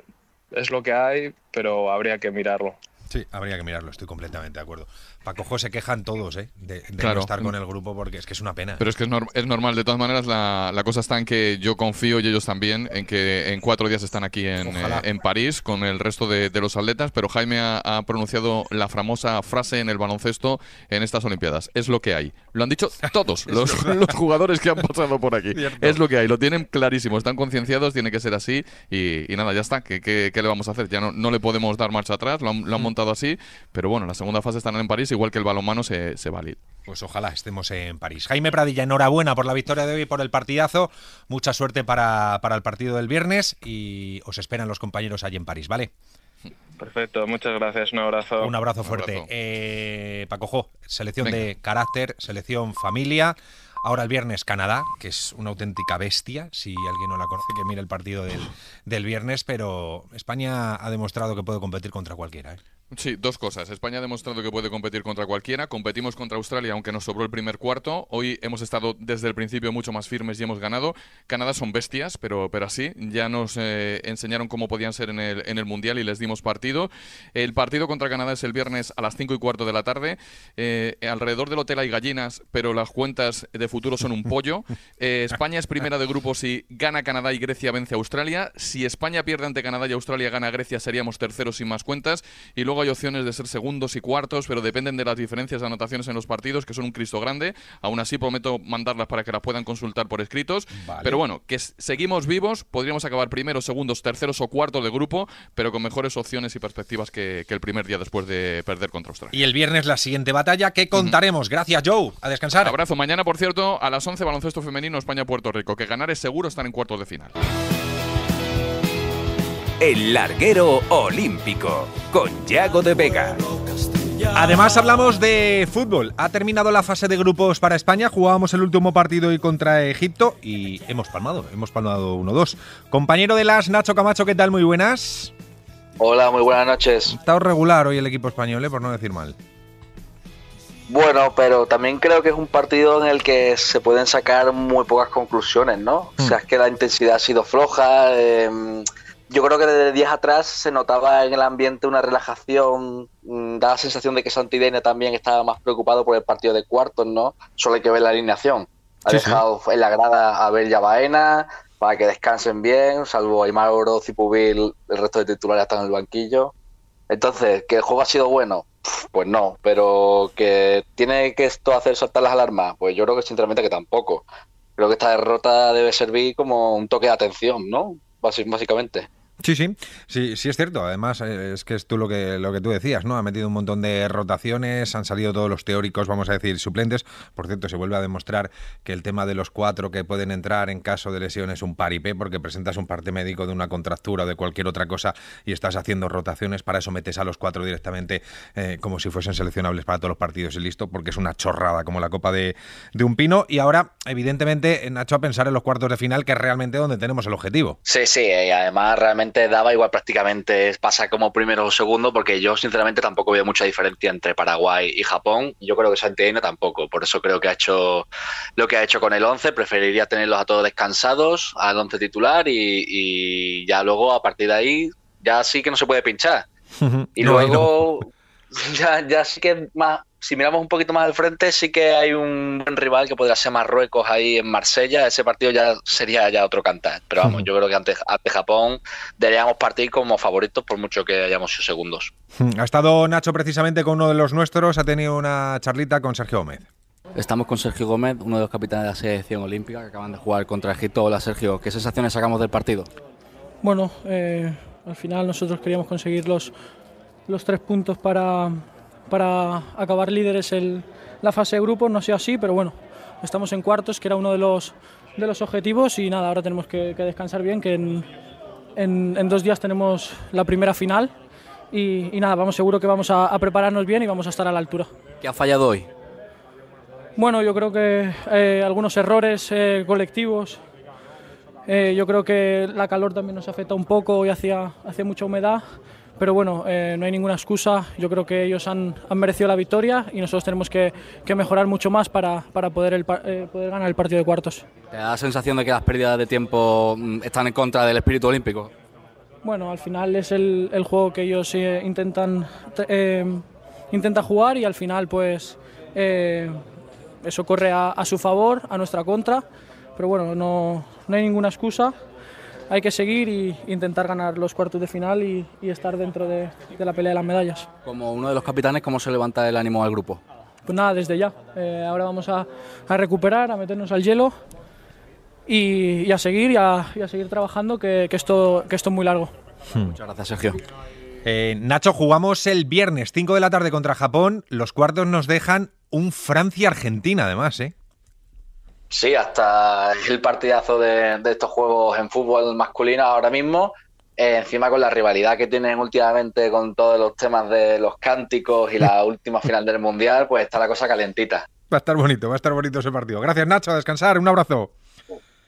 es lo que hay, pero habría que mirarlo. Sí, habría que mirarlo, estoy completamente de acuerdo. Paco se quejan todos, ¿eh? De, no estar con el grupo porque es que es una pena. Pero es que es, es normal. De todas maneras, la, la, cosa está en que yo confío y ellos también en que en cuatro días están aquí en, eh, en París con el resto de, los atletas. Pero Jaime ha, pronunciado la famosa frase en el baloncesto en estas Olimpiadas: es lo que hay. Lo han dicho <laughs> todos los, jugadores que han pasado por aquí. Es lo que hay. Lo tienen clarísimo. Están concienciados, tiene que ser así. Y, nada, ya está. ¿Qué, ¿Qué, le vamos a hacer? Ya no, no le podemos dar marcha atrás. Lo han, mm. montado así. Pero bueno, la segunda fase están en París igual que el balonmano, se, se valide. Pues ojalá estemos en París. Jaime Pradilla, enhorabuena por la victoria de hoy por el partidazo. Mucha suerte para, el partido del viernes y os esperan los compañeros allí en París, ¿vale? Perfecto, muchas gracias, un abrazo. Un abrazo fuerte. Eh, Pacojo, selección de carácter, selección familia. Ahora el viernes Canadá, que es una auténtica bestia, si alguien no la conoce, que mire el partido del, viernes, pero España ha demostrado que puede competir contra cualquiera. ¿eh? Sí, dos cosas. España ha demostrado que puede competir contra cualquiera. Competimos contra Australia, aunque nos sobró el primer cuarto. Hoy hemos estado desde el principio mucho más firmes y hemos ganado. Canadá son bestias, pero, pero así. Ya nos eh, enseñaron cómo podían ser en el, Mundial y les dimos partido. El partido contra Canadá es el viernes a las 5 y cuarto de la tarde. Eh, alrededor del hotel hay gallinas, pero las cuentas de futuro son un pollo. <laughs> Eh, España es primera de grupo si gana Canadá y Grecia vence a Australia. Si España pierde ante Canadá y Australia gana Grecia, seríamos terceros sin más cuentas. Y luego hay opciones de ser segundos y cuartos, pero dependen de las diferencias de anotaciones en los partidos, que son un Cristo grande. Aún así, prometo mandarlas para que las puedan consultar por escritos. Pero bueno, que seguimos vivos, podríamos acabar primeros, segundos, terceros o cuartos de grupo, pero con mejores opciones y perspectivas que, el primer día después de perder contra Australia. Y el viernes la siguiente batalla que contaremos. Gracias, Joe. A descansar. Abrazo. Mañana, por cierto a las 11 baloncesto femenino España-Puerto Rico, que ganar es seguro están en cuartos de final. El larguero olímpico con Yago de Vega. Además hablamos de fútbol. Ha terminado la fase de grupos para España. Jugábamos el último partido y contra Egipto y hemos palmado, hemos palmado 1-2. Compañero de las, Nacho Camacho, ¿qué tal? Muy buenas. Hola, muy buenas noches. Está regular hoy el equipo español, eh, por no decir mal. Bueno, pero también creo que es un partido en el que se pueden sacar muy pocas conclusiones, ¿no? O sea, mm. es que la intensidad ha sido floja. Em, yo creo que desde días atrás se notaba en el ambiente una relajación, mm, da la sensación de que Santidene también estaba más preocupado por el partido de cuartos, ¿no? Solo hay que ver la alineación. Ha dejado en la grada a Bella Baena para que descansen bien, salvo Aymar Oroz y Pubil, el resto de titulares están en el banquillo. Entonces, que el juego ha sido bueno, pues no, pero que tiene que esto hacer saltar las alarmas, pues yo creo que sinceramente que tampoco. Creo que esta derrota debe servir como un toque de atención, ¿no? básicamente. Sí, sí, sí, sí es cierto. Además, eh, es que es tú lo que, lo que tú decías, ¿no? Ha metido un montón de rotaciones, han salido todos los teóricos, vamos a decir, suplentes. Por cierto, se vuelve a demostrar que el tema de los cuatro que pueden entrar en caso de lesión es un paripé, porque presentas un parte médico de una contractura o de cualquier otra cosa y estás haciendo rotaciones. Para eso metes a los cuatro directamente eh, como si fuesen seleccionables para todos los partidos y listo, porque es una chorrada como la copa de, de un pino. Y ahora, evidentemente, Nacho, a pensar en los cuartos de final, que es realmente donde tenemos el objetivo. Sí, sí, y además realmente daba igual prácticamente pasa como primero o segundo, porque yo sinceramente tampoco veo mucha diferencia entre Paraguay y Japón. Yo creo que Santiago tampoco, por eso creo que ha hecho lo que ha hecho con el 11. Preferiría tenerlos a todos descansados, al 11 titular y, ya luego a partir de ahí ya sí que no se puede pinchar. <laughs> y luego <laughs> Ya, ya sí que es más, si miramos un poquito más al frente, sí que hay un rival que podría ser Marruecos ahí en Marsella. Ese partido ya sería ya otro cantar. Pero vamos, yo creo que ante, Japón deberíamos partir como favoritos por mucho que hayamos sido segundos. Ha estado Nacho precisamente con uno de los nuestros, ha tenido una charlita con Sergio Gómez. Estamos con Sergio Gómez, uno de los capitanes de la selección olímpica que acaban de jugar contra Egipto. Hola Sergio, ¿qué sensaciones sacamos del partido? Bueno, eh, al final nosotros queríamos conseguir los, los tres puntos para para acabar líderes el, la fase de grupos, no sea así, pero bueno, estamos en cuartos, que era uno de los, de los objetivos y nada, ahora tenemos que, descansar bien, que en, dos días tenemos la primera final y, nada, vamos seguro que vamos a, prepararnos bien y vamos a estar a la altura. ¿Qué ha fallado hoy? Bueno, yo creo que eh, algunos errores eh, colectivos, eh, yo creo que la calor también nos afecta un poco, y hacía, hacía mucha humedad pero bueno, eh, no hay ninguna excusa. Yo creo que ellos han, merecido la victoria y nosotros tenemos que, mejorar mucho más para, poder, el, eh, poder ganar el partido de cuartos. ¿Te da la sensación de que las pérdidas de tiempo mm, están en contra del espíritu olímpico? Bueno, al final es el, juego que ellos eh, intentan, jugar y al final pues eso corre a, su favor, a nuestra contra. Pero bueno, no, no hay ninguna excusa hay que seguir e intentar ganar los cuartos de final y, estar dentro de, la pelea de las medallas. Como uno de los capitanes, ¿cómo se levanta el ánimo al grupo? Pues nada, desde ya. Eh, ahora vamos a, recuperar, a meternos al hielo y, a seguir y a, seguir trabajando, que, esto, que esto es muy largo. Hmm. Muchas gracias, Sergio. Eh, Nacho, jugamos el viernes 5 de la tarde contra Japón. Los cuartos nos dejan un Francia-Argentina, además, ¿eh? Sí, hasta el partidazo de, estos juegos en fútbol masculino ahora mismo. Eh, encima con la rivalidad que tienen últimamente con todos los temas de los cánticos y la <laughs> última final del mundial, pues está la cosa calentita. Va a estar bonito, va a estar bonito ese partido. Gracias Nacho, a descansar, un abrazo.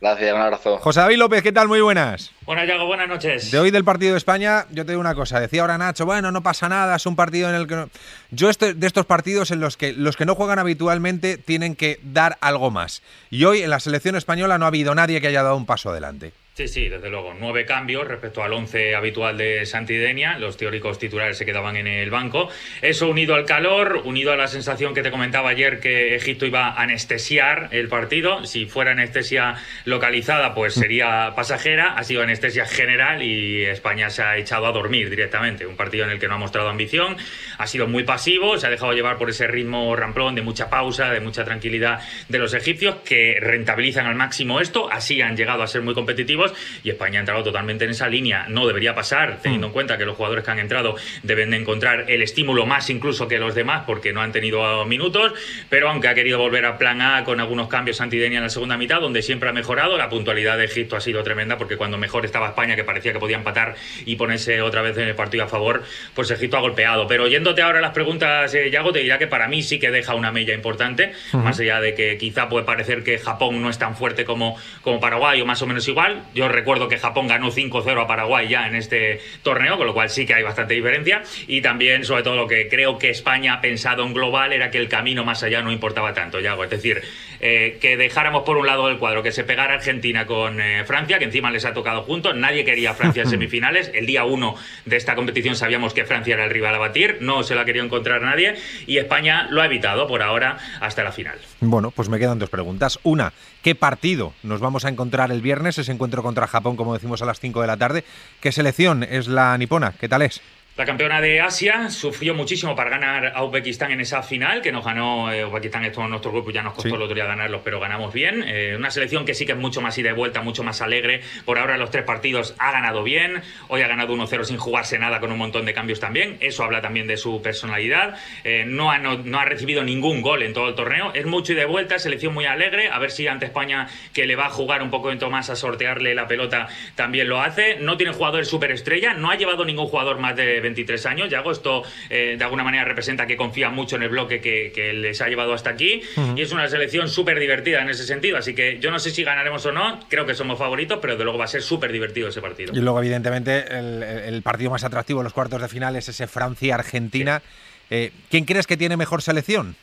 Gracias, un abrazo. José David López, ¿qué tal? Muy buenas. Buenas, Yago, buenas noches. De hoy del partido de España, yo te digo una cosa. Decía ahora Nacho, bueno, no pasa nada, es un partido en el que. Yo, estoy de estos partidos en los que los que no juegan habitualmente tienen que dar algo más. Y hoy en la selección española no ha habido nadie que haya dado un paso adelante. Sí, sí, desde luego. Nueve cambios respecto al once habitual de Santidenia. Los teóricos titulares se quedaban en el banco. Eso unido al calor, unido a la sensación que te comentaba ayer que Egipto iba a anestesiar el partido. Si fuera anestesia localizada, pues sería pasajera. Ha sido anestesia general y España se ha echado a dormir directamente. Un partido en el que no ha mostrado ambición. Ha sido muy pasivo, se ha dejado llevar por ese ritmo ramplón de mucha pausa, de mucha tranquilidad de los egipcios que rentabilizan al máximo esto. Así han llegado a ser muy competitivos y España ha entrado totalmente en esa línea. No debería pasar, teniendo en mm. cuenta que los jugadores que han entrado deben de encontrar el estímulo más incluso que los demás porque no han tenido ah, minutos, pero aunque ha querido volver a plan A con algunos cambios antidenia en la segunda mitad, donde siempre ha mejorado, la puntualidad de Egipto ha sido tremenda porque cuando mejor estaba España, que parecía que podía empatar y ponerse otra vez en el partido a favor, pues Egipto ha golpeado. Pero yéndote ahora a las preguntas, eh, Yago, te dirá que para mí sí que deja una mella importante, más allá de que quizá puede parecer que Japón no es tan fuerte como, como Paraguay o más o menos igual, yo recuerdo que Japón ganó 5-0 a Paraguay ya en este torneo, con lo cual sí que hay bastante diferencia. Y también, sobre todo, lo que creo que España ha pensado en global era que el camino más allá no importaba tanto, Yago. Es decir, eh, que dejáramos por un lado el cuadro, que se pegara Argentina con eh, Francia, que encima les ha tocado juntos. Nadie quería Francia en <laughs> semifinales. El día 1 de esta competición sabíamos que Francia era el rival a batir, no se la quería encontrar nadie. Y España lo ha evitado por ahora hasta la final. Bueno, pues me quedan dos preguntas. Una, qué partido nos vamos a encontrar el viernes, ese encuentro contra Japón, como decimos, a las 5 de la tarde. ¿Qué selección es la nipona? ¿Qué tal es? La campeona de Asia sufrió muchísimo para ganar a Uzbekistán en esa final, que nos ganó eh, Uzbekistán, esto nuestro grupo ya nos costó el otro día ganarlos, pero ganamos bien. Eh, una selección que sí que es mucho más ida y vuelta, mucho más alegre. Por ahora los tres partidos ha ganado bien, hoy ha ganado 1-0 sin jugarse nada con un montón de cambios también, eso habla también de su personalidad. Eh, no, ha, no, ha recibido ningún gol en todo el torneo, es mucho ida y de vuelta, selección muy alegre, a ver si ante España, que le va a jugar un poco más a sortearle la pelota, también lo hace. No tiene jugadores superestrella, no ha llevado ningún jugador más de 23 años. Yago, esto eh, de alguna manera representa que confía mucho en el bloque que, les ha llevado hasta aquí. Y es una selección súper divertida en ese sentido. Así que yo no sé si ganaremos o no. Creo que somos favoritos, pero de luego va a ser súper divertido ese partido. Y luego, evidentemente, el, partido más atractivo en los cuartos de final es ese Francia-Argentina. Eh, ¿Quién crees que tiene mejor selección?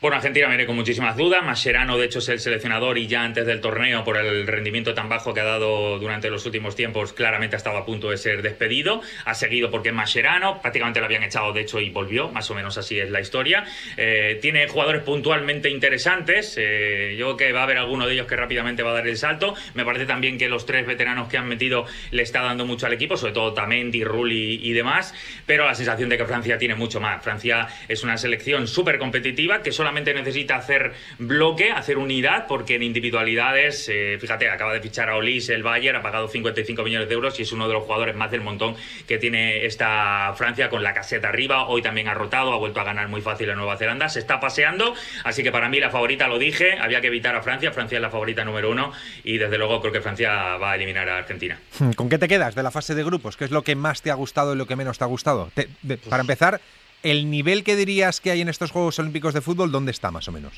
Bueno, Argentina viene con muchísimas dudas. Mascherano, de hecho, es el seleccionador y ya antes del torneo, por el rendimiento tan bajo que ha dado durante los últimos tiempos, claramente ha estado a punto de ser despedido. Ha seguido porque Mascherano, prácticamente lo habían echado, de hecho, y volvió. Más o menos así es la historia. Eh, tiene jugadores puntualmente interesantes. Eh, yo creo que va a haber alguno de ellos que rápidamente va a dar el salto. Me parece también que los tres veteranos que han metido le está dando mucho al equipo, sobre todo Tamendi, Rulli y demás. Pero la sensación de que Francia tiene mucho más. Francia es una selección súper competitiva que solo necesita hacer bloque, hacer unidad, porque en individualidades, eh, fíjate, acaba de fichar a Olis el Bayer, ha pagado 55 millones de euros y es uno de los jugadores más del montón que tiene esta Francia con la caseta arriba. Hoy también ha rotado, ha vuelto a ganar muy fácil a Nueva Zelanda, se está paseando, así que para mí la favorita, lo dije, había que evitar a Francia, Francia es la favorita número uno y desde luego creo que Francia va a eliminar a Argentina. ¿Con qué te quedas de la fase de grupos? ¿Qué es lo que más te ha gustado y lo que menos te ha gustado? para empezar, ¿el nivel que dirías que hay en estos Juegos Olímpicos de fútbol, dónde está más o menos?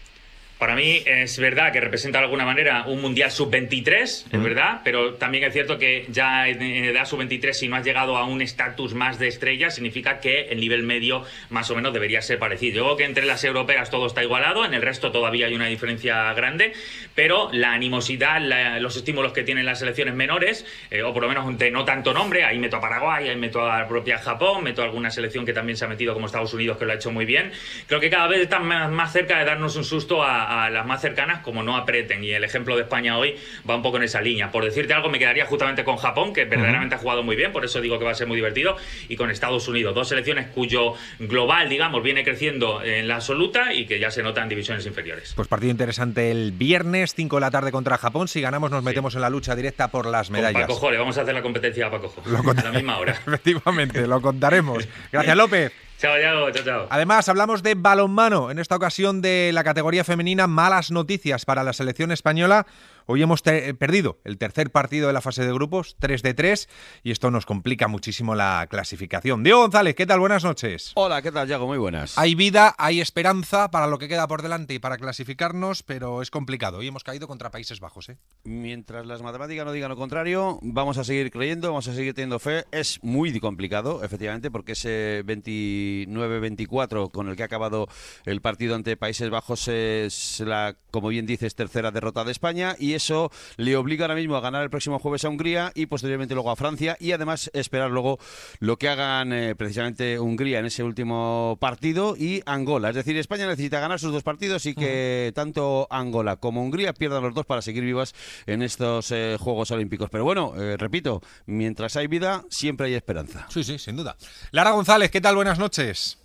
Para mí es verdad que representa de alguna manera un Mundial sub-23, es verdad, pero también es cierto que ya en edad sub-23, si no has llegado a un estatus más de estrella, significa que el nivel medio más o menos debería ser parecido. Yo creo que entre las europeas todo está igualado, en el resto todavía hay una diferencia grande, pero la animosidad, los estímulos que tienen las selecciones menores, eh, o por lo menos de no tanto nombre, ahí meto a Paraguay, ahí meto a la propia Japón, meto a alguna selección que también se ha metido como Estados Unidos, que lo ha hecho muy bien, creo que cada vez están más cerca de darnos un susto a a, las más cercanas como no apreten. Y el ejemplo de España hoy va un poco en esa línea. Por decirte algo, me quedaría justamente con Japón, que verdaderamente ha jugado muy bien, por eso digo que va a ser muy divertido, y con Estados Unidos. Dos selecciones cuyo global, digamos, viene creciendo en la absoluta y que ya se nota en divisiones inferiores. Pues partido interesante el viernes, 5 de la tarde contra Japón. Si ganamos, nos metemos en la lucha directa por las medallas. Con Paco vamos a hacer la competencia a Paco a la misma hora. <laughs> Efectivamente, lo contaremos. <laughs> Gracias, López. Chao, chao, chao. Además, hablamos de balonmano, en esta ocasión de la categoría femenina Malas Noticias para la selección española Hoy hemos eh, perdido el tercer partido de la fase de grupos, 3 de 3, y esto nos complica muchísimo la clasificación. Diego González, ¿qué tal? Buenas noches. Hola, ¿qué tal, Yago? Muy buenas. Hay vida, hay esperanza para lo que queda por delante y para clasificarnos, pero es complicado. Hoy hemos caído contra Países Bajos. ¿eh? Mientras las matemáticas no digan lo contrario, vamos a seguir creyendo, vamos a seguir teniendo fe. Es muy complicado, efectivamente, porque ese 29-24 con el que ha acabado el partido ante Países Bajos es la, como bien dices, tercera derrota de España y es eso le obliga ahora mismo a ganar el próximo jueves a Hungría y posteriormente luego a Francia y además esperar luego lo que hagan eh, precisamente Hungría en ese último partido y Angola. Es decir, España necesita ganar sus dos partidos y que tanto Angola como Hungría pierdan los dos para seguir vivas en estos eh, Juegos Olímpicos. Pero bueno, eh, repito, mientras hay vida, siempre hay esperanza. Sí, sí, sin duda. Lara González, ¿qué tal? Buenas noches.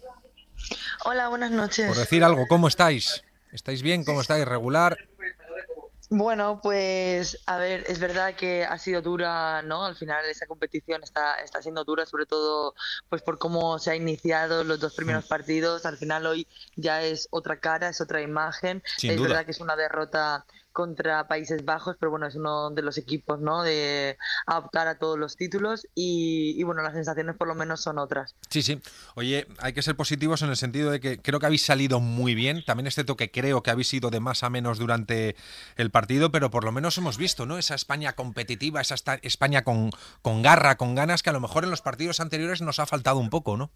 Hola, buenas noches. Por decir algo, ¿cómo estáis? ¿Estáis bien? ¿Cómo estáis? ¿Regular? Bueno, pues a ver, es verdad que ha sido dura, ¿no? Al final esa competición está, está siendo dura, sobre todo pues por cómo se han iniciado los dos primeros mm. partidos. Al final hoy ya es otra cara, es otra imagen. es verdad que es una derrota contra Países Bajos, pero bueno, es uno de los equipos, ¿no? De optar a todos los títulos y, bueno, las sensaciones por lo menos son otras. Sí, sí. Oye, hay que ser positivos en el sentido de que creo que habéis salido muy bien. También este que creo que habéis ido de más a menos durante el partido, pero por lo menos hemos visto, ¿no? Esa España competitiva, esa España con, con garra, con ganas, que a lo mejor en los partidos anteriores nos ha faltado un poco, ¿no?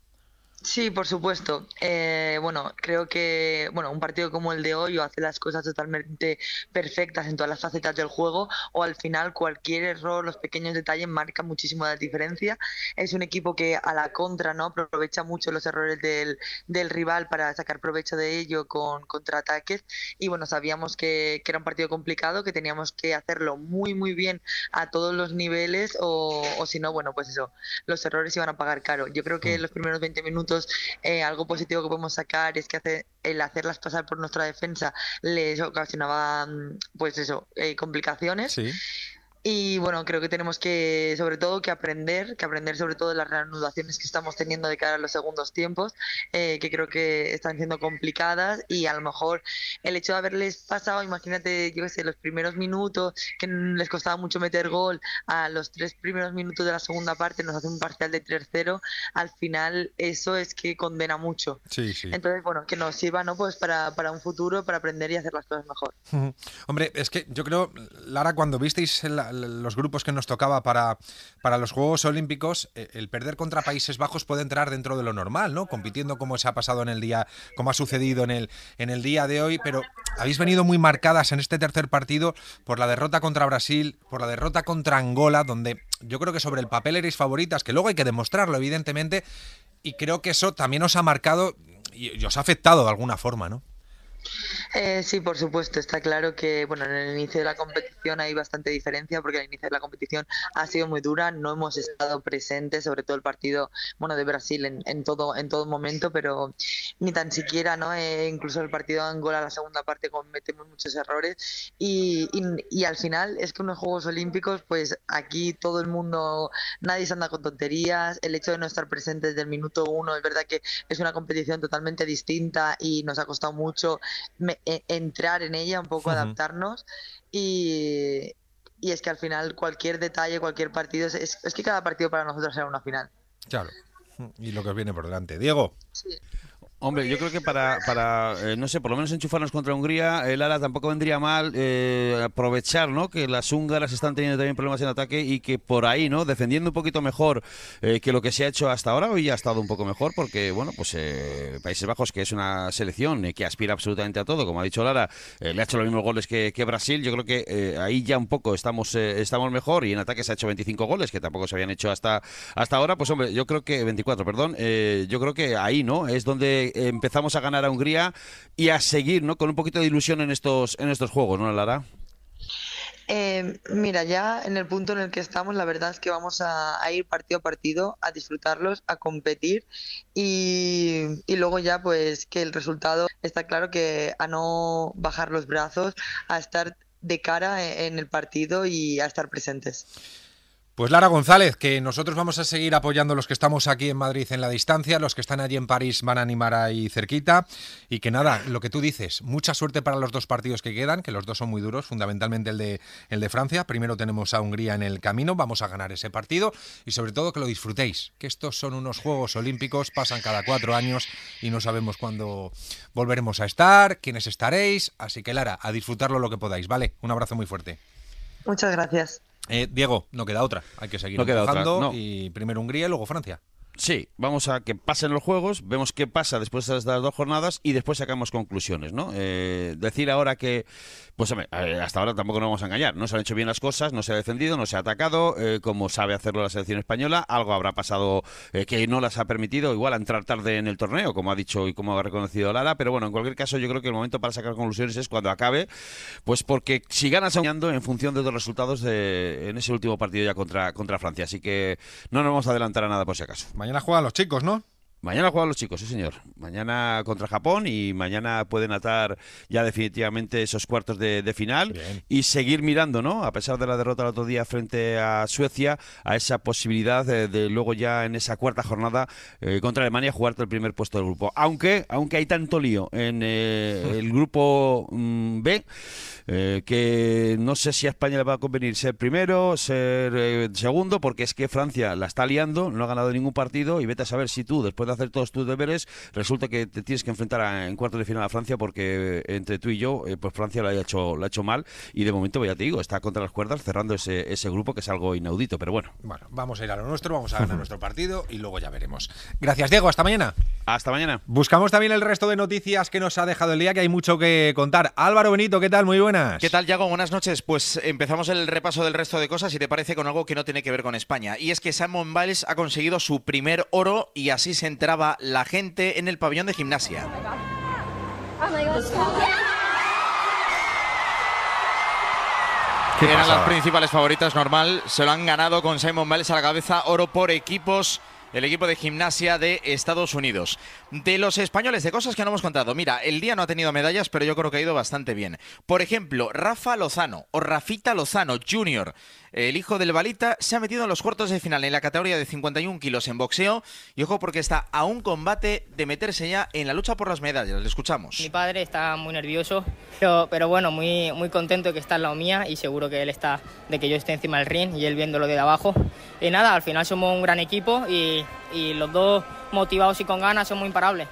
Sí, por supuesto. Eh, bueno, creo que bueno, un partido como el de hoy o hace las cosas totalmente perfectas en todas las facetas del juego o al final cualquier error, los pequeños detalles marcan muchísimo la diferencia. Es un equipo que a la contra no aprovecha mucho los errores del, del rival para sacar provecho de ello con contraataques y bueno, sabíamos que, que, era un partido complicado, que teníamos que hacerlo muy muy bien a todos los niveles o, o si no, bueno, pues eso, los errores iban a pagar caro. Yo creo que mm. los primeros 20 minutos eh, algo positivo que podemos sacar es que hace, el hacerlas pasar por nuestra defensa les ocasionaba, mm, pues eso, eh, complicaciones. Sí. Y bueno, creo que tenemos que, sobre todo, que aprender, que aprender sobre todo las reanudaciones que estamos teniendo de cara a los segundos tiempos, eh, que creo que están siendo complicadas y a lo mejor el hecho de haberles pasado, imagínate, yo qué sé, los primeros minutos, que les costaba mucho meter gol, a los tres primeros minutos de la segunda parte nos hace un parcial de 3-0, al final eso es que condena mucho. Sí, sí. Entonces, bueno, que nos sirva, ¿no? Pues para, para un futuro, para aprender y hacer las cosas mejor. <laughs> Hombre, es que yo creo, Lara, cuando visteis la los grupos que nos tocaba para, para los Juegos Olímpicos, eh, el perder contra Países Bajos puede entrar dentro de lo normal, ¿no? Compitiendo como se ha pasado en el día, como ha sucedido en el, en el día de hoy, pero habéis venido muy marcadas en este tercer partido por la derrota contra Brasil, por la derrota contra Angola, donde yo creo que sobre el papel eréis favoritas, que luego hay que demostrarlo, evidentemente, y creo que eso también os ha marcado y, os ha afectado de alguna forma, ¿no? Eh, sí, por supuesto. Está claro que bueno, en el inicio de la competición hay bastante diferencia porque el inicio de la competición ha sido muy dura. No hemos estado presentes, sobre todo el partido bueno de Brasil en, todo en todo momento, pero ni tan siquiera, no. Eh, incluso el partido de Angola, la segunda parte cometemos muchos errores y, y, al final es que unos Juegos Olímpicos, pues aquí todo el mundo, nadie se anda con tonterías. El hecho de no estar presentes desde el minuto uno, es verdad que es una competición totalmente distinta y nos ha costado mucho. E-, entrar en ella, un poco adaptarnos y, y, es que al final cualquier detalle, cualquier partido, es, es que cada partido para nosotros será una final. Claro, y lo que viene por delante. Diego. Hombre, yo creo que para, para eh, no sé, por lo menos enchufarnos contra Hungría, el tampoco vendría mal eh, aprovechar, ¿no? Que las húngaras están teniendo también problemas en ataque y que por ahí, ¿no? Defendiendo un poquito mejor eh, que lo que se ha hecho hasta ahora, hoy ya ha estado un poco mejor porque, bueno, pues Países Bajos, que es una selección que aspira absolutamente a todo, como ha dicho Lara, le ha hecho los mismos goles que, Brasil, yo creo que ahí ya un poco estamos, estamos mejor y en ataque se ha hecho 25 goles, que tampoco se habían hecho hasta, hasta ahora, pues hombre, yo creo que, 24, perdón, yo creo que ahí, ¿no? Es donde eh, empezamos a ganar a Hungría y a seguir ¿no? con un poquito de ilusión en estos, en estos juegos, ¿no, Lara? Eh, mira, ya en el punto en el que estamos, la verdad es que vamos a, ir partido a partido, a disfrutarlos, a competir y, luego ya pues que el resultado está claro que a no bajar los brazos, a estar de cara en el partido y a estar presentes. Pues Lara González, que nosotros vamos a seguir apoyando a los que estamos aquí en Madrid en la distancia, los que están allí en París van a animar ahí cerquita y que nada, lo que tú dices, mucha suerte para los dos partidos que quedan, que los dos son muy duros, fundamentalmente el de, el de Francia. Primero tenemos a Hungría en el camino, vamos a ganar ese partido y sobre todo que lo disfrutéis, que estos son unos Juegos Olímpicos, pasan cada cuatro años y no sabemos cuándo volveremos a estar, quiénes estaréis, así que Lara, a disfrutarlo lo que podáis, ¿vale? Un abrazo muy fuerte. Muchas gracias. Eh, Diego, no queda otra. Hay que seguir no y primero Hungría y luego Francia. Sí, vamos a que pasen los juegos, vemos qué pasa después de las dos jornadas y después sacamos conclusiones, ¿no? Eh, decir ahora que pues hasta ahora tampoco nos vamos a engañar. No se han hecho bien las cosas, no se ha defendido, no se ha atacado, eh, como sabe hacerlo la selección española. Algo habrá pasado eh, que no las ha permitido, igual, entrar tarde en el torneo, como ha dicho y como ha reconocido Lara. Pero bueno, en cualquier caso, yo creo que el momento para sacar conclusiones es cuando acabe, pues porque si ganas en función de los resultados de, en ese último partido ya contra, contra Francia. Así que no nos vamos a adelantar a nada por si acaso. Mañana juegan los chicos, ¿no? Mañana juegan los chicos, sí señor. Mañana contra Japón y mañana pueden atar ya definitivamente esos cuartos de, final y seguir mirando, ¿no? A pesar de la derrota del otro día frente a Suecia, a esa posibilidad de, luego ya en esa cuarta jornada eh, contra Alemania jugarte el primer puesto del grupo. Aunque, aunque hay tanto lío en eh, <laughs> el grupo mm, B eh, que no sé si a España le va a convenir ser primero, ser segundo, porque es que Francia la está liando, no ha ganado ningún partido y vete a saber si tú después hacer todos tus deberes, resulta que te tienes que enfrentar en cuartos de final a Francia porque eh, entre tú y yo, eh, pues Francia lo ha hecho, lo ha hecho mal y de momento, ya te digo, está contra las cuerdas cerrando ese, ese grupo que es algo inaudito, pero bueno. Bueno, vamos a ir a lo nuestro, vamos a ganar nuestro partido y luego ya veremos. Gracias, Diego, hasta mañana. Hasta mañana. Buscamos también el resto de noticias que nos ha dejado el día, que hay mucho que contar. Álvaro Benito, ¿qué tal? Muy buenas. ¿Qué tal, Yago? Buenas noches. Pues empezamos el repaso del resto de cosas, si te parece, con algo que no tiene que ver con España. Y es que Simon Biles ha conseguido su primer oro y así se entraba la gente en el pabellón de gimnasia. Eran las principales favoritas, normal. Se lo han ganado con Simon Biles a la cabeza, oro por equipos el equipo de gimnasia de Estados Unidos. De los españoles, de cosas que no hemos contado. Mira, el día no ha tenido medallas, pero yo creo que ha ido bastante bien. Por ejemplo, Rafa Lozano o Rafita Lozano Jr. El hijo del balita se ha metido en los cuartos de final en la categoría de 51 kilos en boxeo y ojo porque está a un combate de meterse ya en la lucha por las medallas. Le escuchamos. Mi padre está muy nervioso, pero, pero bueno, muy, muy contento de que está en la mía y seguro que él está de que yo esté encima del ring y él viéndolo de abajo. Y nada, al final somos un gran equipo y, y los dos motivados y con ganas somos imparables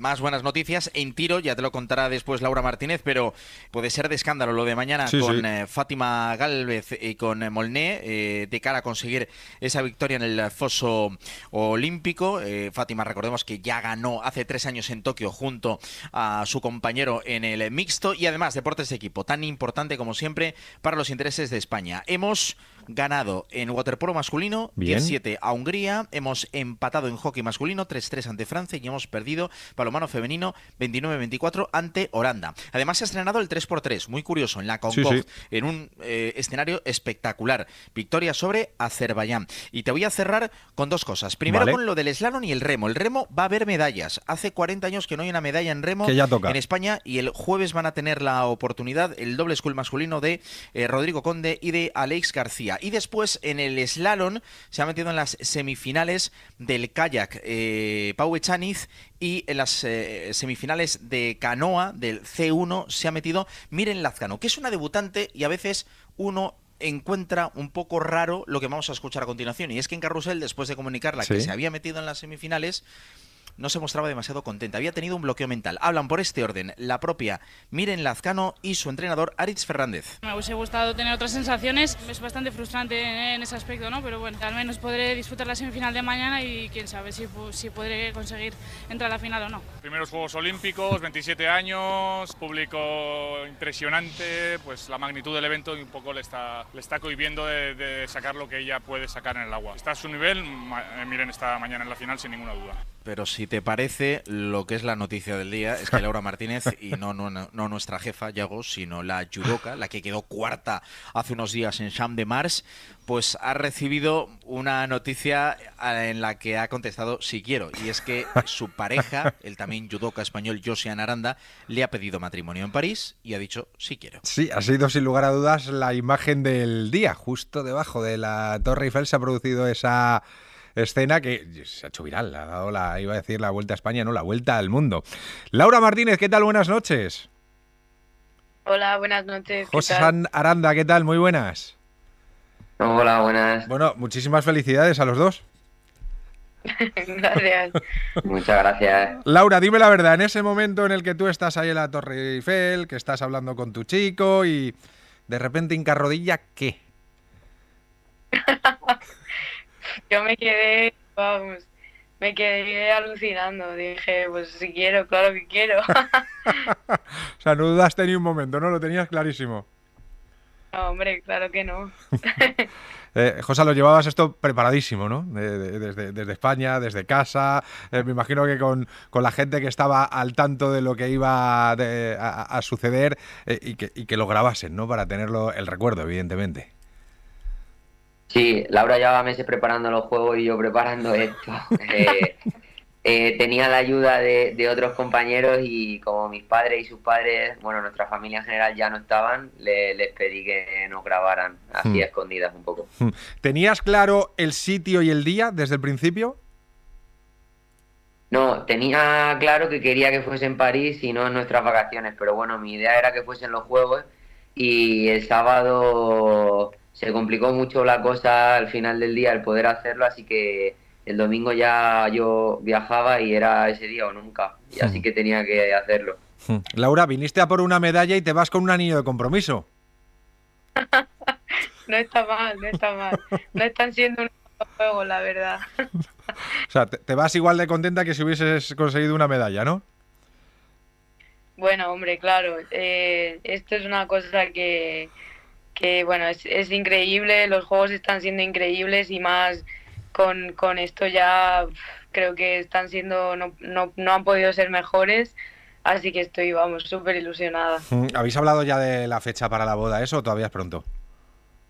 más buenas noticias en tiro, ya te lo contará después Laura Martínez, pero puede ser de escándalo lo de mañana con eh, Fátima Galvez y con eh, Molné eh, de cara a conseguir esa victoria en el foso olímpico. Fátima, recordemos que ya ganó hace tres años en Tokio junto a su compañero en el mixto y además deportes de equipo, tan importante como siempre para los intereses de España. Hemos ganado en waterpolo masculino, 17 a Hungría, hemos empatado en hockey masculino, 3-3 ante Francia y hemos perdido palomano femenino 29-24 ante Holanda. Además se ha estrenado el 3x3, muy curioso, en la Concord, en un eh, escenario espectacular. Victoria sobre Azerbaiyán. Y te voy a cerrar con dos cosas. Primero con lo del slalom y el remo. El remo va a haber medallas. Hace 40 años que no hay una medalla en remo en España y el jueves van a tener la oportunidad el doble school masculino de eh, Rodrigo Conde y de Alex García. Y después en el slalom se ha metido en las semifinales del kayak eh, Pau Echaniz y en las eh, semifinales de canoa del C1 se ha metido Miren Lazcano, que es una debutante y a veces uno encuentra un poco raro lo que vamos a escuchar a continuación. Y es que en Carrusel, después de comunicarla que se había metido en las semifinales, no se mostraba demasiado contenta. Había tenido un bloqueo mental. Hablan por este orden la propia Miren Lazcano y su entrenador Aritz Fernández. Me hubiese gustado tener otras sensaciones. Es bastante frustrante en ese aspecto, ¿no? Pero bueno, al menos podré disfrutar la semifinal de mañana y quién sabe si, si podré conseguir entrar a la final o no. Primeros Juegos Olímpicos, 27 años, público impresionante, pues la magnitud del evento un poco le está, le está cohibiendo de, de sacar lo que ella puede sacar en el agua. Está a su nivel, eh, Miren está mañana en la final sin ninguna duda. Pero si te parece, lo que es la noticia del día es que <laughs> Laura Martínez, y no, no, nuestra jefa, Yago, sino la judoka, la que quedó cuarta hace unos días en Champs de Mars, pues ha recibido una noticia eh, en la que ha contestado si quiero. Y es que su pareja, el también judoka español Josian Aranda, le ha pedido matrimonio en París y ha dicho si quiero. Sí, ha sido sin lugar a dudas la imagen del día. Justo debajo de la Torre Eiffel se ha producido esa escena que se ha hecho viral, ha dado la, iba a decir la vuelta a España, no, la vuelta al mundo. Laura Martínez, ¿qué tal? Buenas noches. Hola, buenas noches. José Aranda, ¿qué tal? Muy buenas. Hola, buenas. Bueno, muchísimas felicidades a los dos. <laughs> gracias. Muchas gracias. Laura, dime la verdad, en ese momento en el que tú estás ahí en la Torre Eiffel, que estás hablando con tu chico y de repente encarrodilla ¿qué? <laughs> yo me quedé, vamos, me quedé alucinando. Dije, pues si quiero, claro que quiero. <laughs> o sea, no dudaste ni un momento, ¿no? Lo tenías clarísimo. No, hombre, claro que no. <laughs> eh, José, lo llevabas esto preparadísimo, ¿no? desde, España, desde casa. Eh, me imagino que con, la gente que estaba al tanto de lo que iba a, suceder eh, y, que, y que lo grabasen, ¿no? Para tenerlo el recuerdo, evidentemente. Sí, Laura llevaba meses preparando los juegos y yo preparando <laughs> esto. Eh, eh, tenía la ayuda de, otros compañeros y como mis padres y sus padres, bueno, nuestra familia en general ya no estaban, les pedí que nos grabaran así hmm. escondidas un poco. Hmm. ¿Tenías claro el sitio y el día desde el principio? No, tenía claro que quería que fuese en París y no en nuestras vacaciones, pero bueno, mi idea era que fuesen los juegos y el sábado se complicó mucho la cosa al final del día el poder hacerlo, así que el domingo ya yo viajaba y era ese día o nunca, y así hmm. que tenía que hacerlo. Hmm. Laura, viniste a por una medalla y te vas con un anillo de compromiso. <laughs> no está mal, no está mal. No están siendo un juego, la verdad. <laughs> o sea, te, vas igual de contenta que si hubieses conseguido una medalla, ¿no? Bueno, hombre, claro. Eh, esto es una cosa que, que bueno, es, es, increíble, los juegos están siendo increíbles y más con, esto ya creo que están siendo, no, no, han podido ser mejores. Así que estoy, vamos, súper ilusionada. Mm, ¿Habéis hablado ya de la fecha para la boda, eso o todavía es pronto?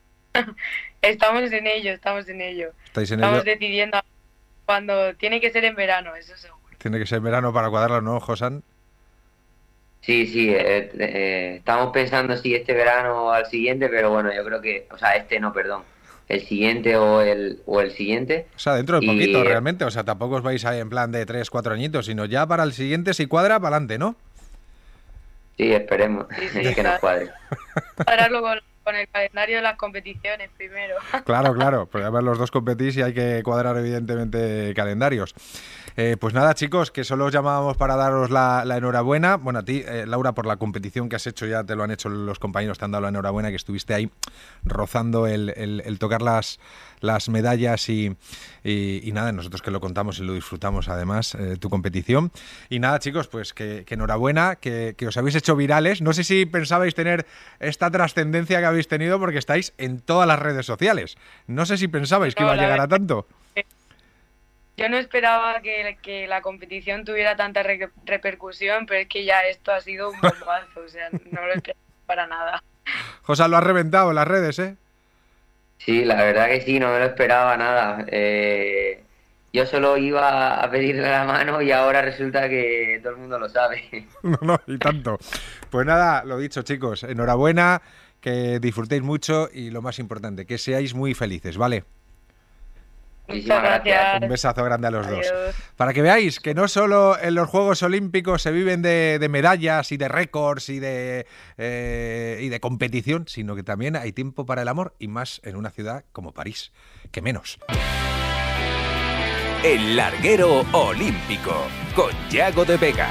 <laughs> estamos en ello, estamos en ello. estamos decidiendo cuando tiene que ser en verano, eso seguro. Tiene que ser en verano para cuadrarlo, ¿no, Josan? Sí, sí, eh, eh, estamos pensando si este verano o al siguiente, pero bueno, yo creo que, o sea, este no, perdón, el siguiente o el, o el siguiente. O sea, dentro de poquito realmente, o sea, tampoco os vais ahí en plan de tres, cuatro añitos, sino ya para el siguiente, si cuadra, para adelante, ¿no? Sí, esperemos <laughs> que nos cuadre. Ahora luego con el calendario de las competiciones primero. <laughs> Claro, claro, porque los dos competís y hay que cuadrar evidentemente calendarios. Eh, pues nada, chicos, que solo os llamábamos para daros la, enhorabuena. Bueno, a ti, eh, Laura, por la competición que has hecho, ya te lo han hecho los compañeros, te han dado la enhorabuena, que estuviste ahí rozando el, el, el tocar las las medallas y, nada, nosotros que lo contamos y lo disfrutamos además, eh, tu competición. Y nada, chicos, pues que, enhorabuena, que, os habéis hecho virales. No sé si pensabais tener esta trascendencia que habéis tenido porque estáis en todas las redes sociales. No sé si pensabais que iba a llegar a tanto. Yo no esperaba que, la competición tuviera tanta repercusión, pero es que ya esto ha sido un bombazo, o sea, no lo <laughs> esperaba para nada. José, lo ha reventado en las redes, ¿eh? Sí, la verdad que sí, no me lo esperaba nada. Eh, yo solo iba a pedirle la mano y ahora resulta que todo el mundo lo sabe. <laughs> No, no, y tanto. Pues nada, lo dicho chicos, enhorabuena, que disfrutéis mucho y lo más importante, que seáis muy felices, ¿vale? Un besazo grande a los dos. Para que veáis que no solo en los Juegos Olímpicos se viven de, medallas y de récords y de, eh, y de competición, sino que también hay tiempo para el amor y más en una ciudad como París, que menos. El larguero olímpico con Yago de Vega.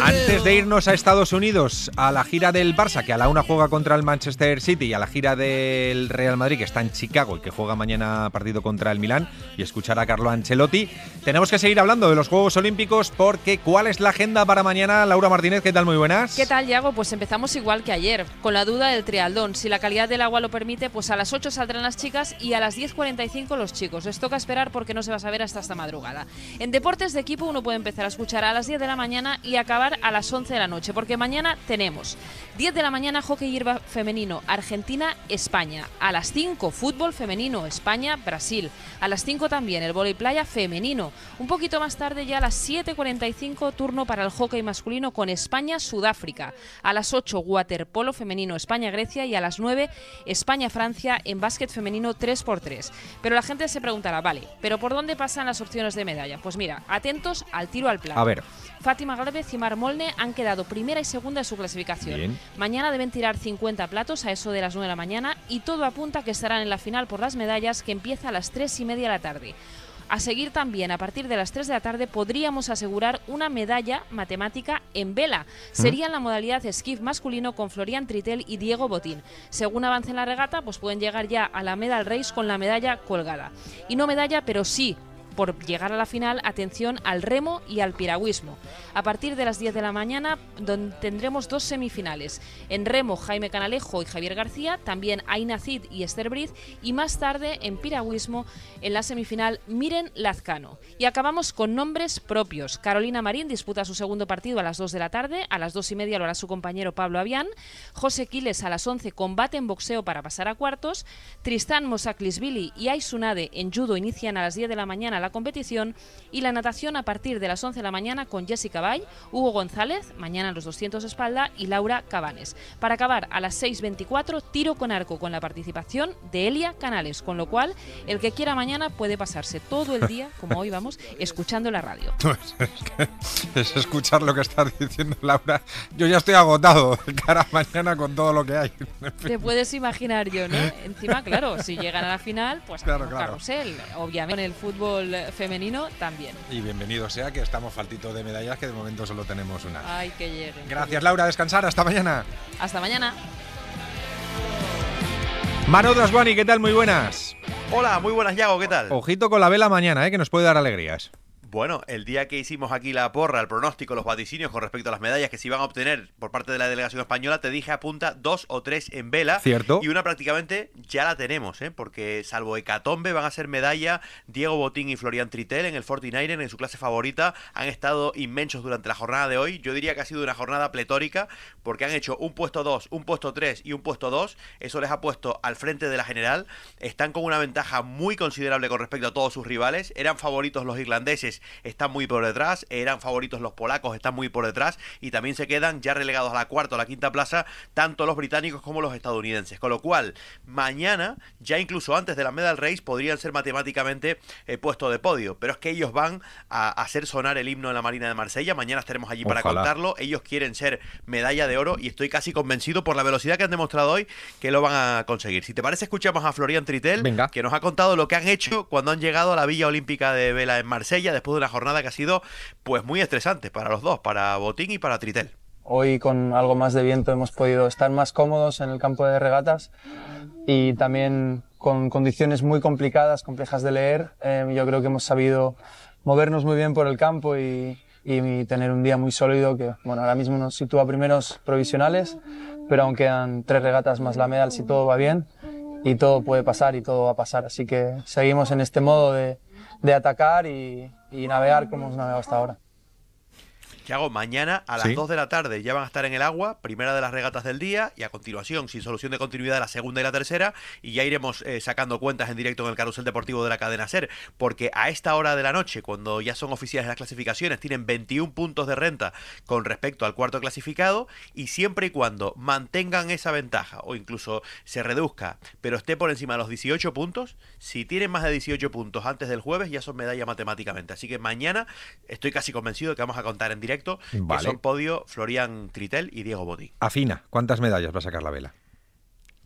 Antes de irnos a Estados Unidos, a la gira del Barça, que a la una juega contra el Manchester City, y a la gira del Real Madrid, que está en Chicago y que juega mañana partido contra el Milán, y escuchar a Carlo Ancelotti, tenemos que seguir hablando de los Juegos Olímpicos, porque ¿cuál es la agenda para mañana? Laura Martínez, ¿qué tal? Muy buenas. ¿Qué tal, Yago? Pues empezamos igual que ayer, con la duda del trialdón. Si la calidad del agua lo permite, pues a las 8 saldrán las chicas y a las 10.45 los chicos. Les toca esperar porque no se va a saber hasta esta madrugada. En deportes de equipo uno puede empezar a escuchar a las 10 de la mañana y a acabar a las 11 de la noche, porque mañana tenemos 10 de la mañana hockey hierba femenino Argentina-España, a las 5 fútbol femenino España-Brasil, a las 5 también el voleibol playa femenino, un poquito más tarde ya a las 7.45 turno para el hockey masculino con España-Sudáfrica, a las 8 waterpolo femenino España-Grecia y a las 9 España-Francia en básquet femenino 3x3. Pero la gente se preguntará, vale, pero ¿por dónde pasan las opciones de medalla? Pues mira, atentos al tiro al plato. A ver. Fátima Galvez y Mar Molne han quedado primera y segunda en su clasificación. Mañana deben tirar 50 platos a eso de las 9 de la mañana y todo apunta que estarán en la final por las medallas que empieza a las 3 y media de la tarde. A seguir también, a partir de las 3 de la tarde, podríamos asegurar una medalla matemática en vela. Sería en la modalidad esquif masculino con Florian Tritel y Diego Botín. Según avance en la regata, pues pueden llegar ya a la Medal Race con la medalla colgada. Y no medalla, pero sí por llegar a la final, atención al remo y al piragüismo. A partir de las 10 de la mañana donde tendremos dos semifinales. En remo, Jaime Canalejo y Javier García, también Aina Cid y Esther Briz, y más tarde en piragüismo, en la semifinal, Miren Lazcano. Y acabamos con nombres propios. Carolina Marín disputa su segundo partido a las 2 de la tarde, a las 2 y media lo hará su compañero Pablo Avián, José Quiles a las 11 combate en boxeo para pasar a cuartos, Tristán Mosaclisvili y Aisunade en judo inician a las 10 de la mañana la competición y la natación a partir de las 11 de la mañana con Jessica Bay, Hugo González, mañana los 200 espalda, y Laura Cabanes. Para acabar a las 6.24, tiro con arco con la participación de Elia Canales, con lo cual el que quiera mañana puede pasarse todo el día, como hoy vamos, <laughs> escuchando la radio. Pues es, escuchar lo que estás diciendo, Laura. Yo ya estoy agotado de cara a mañana con todo lo que hay. Te puedes imaginar yo, ¿no? Encima, claro, si llegan a la final, pues claro, Obviamente, en el fútbol eh, femenino también. Y bienvenido sea que estamos faltitos de medallas, que de momento solo tenemos una. Ay, que llegue. Gracias, Laura. Descansar. Hasta mañana. Hasta mañana. Manu y ¿qué tal? Muy buenas. Hola, muy buenas, Yago. ¿Qué tal? Ojito con la vela mañana, eh, que nos puede dar alegrías. Bueno, el día que hicimos aquí la porra, el pronóstico, los vaticinios con respecto a las medallas que se iban a obtener por parte de la delegación española, te dije apunta dos o tres en vela. Cierto. Y una prácticamente ya la tenemos, ¿eh? porque salvo Hecatombe van a ser medalla Diego Botín y Florian Tritel en el 49 en su clase favorita. Han estado inmensos durante la jornada de hoy. Yo diría que ha sido una jornada pletórica porque han hecho un puesto 2, un puesto 3 y un puesto 2. Eso les ha puesto al frente de la general. Están con una ventaja muy considerable con respecto a todos sus rivales. Eran favoritos los irlandeses están muy por detrás, eran favoritos los polacos, están muy por detrás y también se quedan ya relegados a la cuarta o la quinta plaza tanto los británicos como los estadounidenses. Con lo cual, mañana, ya incluso antes de la Medal Race, podrían ser matemáticamente eh, puesto de podio. Pero es que ellos van a hacer sonar el himno de la Marina de Marsella. Mañana estaremos allí para contarlo. Ellos quieren ser medalla de oro y estoy casi convencido por la velocidad que han demostrado hoy que lo van a conseguir. Si te parece, escuchamos a Florian Tritel, Venga. que nos ha contado lo que han hecho cuando han llegado a la Villa Olímpica de Vela en Marsella después de la jornada que ha sido pues muy estresante para los dos, para Botín y para Tritel. Hoy con algo más de viento hemos podido estar más cómodos en el campo de regatas y también con condiciones muy complicadas, complejas de leer. Em, yo creo que hemos sabido movernos muy bien por el campo y, tener un día muy sólido que, bueno, ahora mismo nos sitúa primeros provisionales, pero aún quedan tres regatas más la medal si todo va bien y todo puede pasar y todo va a pasar. Así que seguimos en este modo de, de atacar y, navegar como hemos navegado hasta ahora que hago mañana a las 2 de la tarde. Ya van a estar en el agua, primera de las regatas del día y a continuación, sin solución de continuidad, la segunda y la tercera. Y ya iremos eh, sacando cuentas en directo en el carrusel deportivo de la cadena Ser, porque a esta hora de la noche, cuando ya son oficiales las clasificaciones, tienen 21 puntos de renta con respecto al cuarto clasificado y siempre y cuando mantengan esa ventaja o incluso se reduzca, pero esté por encima de los 18 puntos, si tienen más de 18 puntos antes del jueves, ya son medalla matemáticamente. Así que mañana estoy casi convencido que vamos a contar en directo son podio Florian Tritel y Diego Bodí Afina, ¿cuántas medallas va a sacar la vela?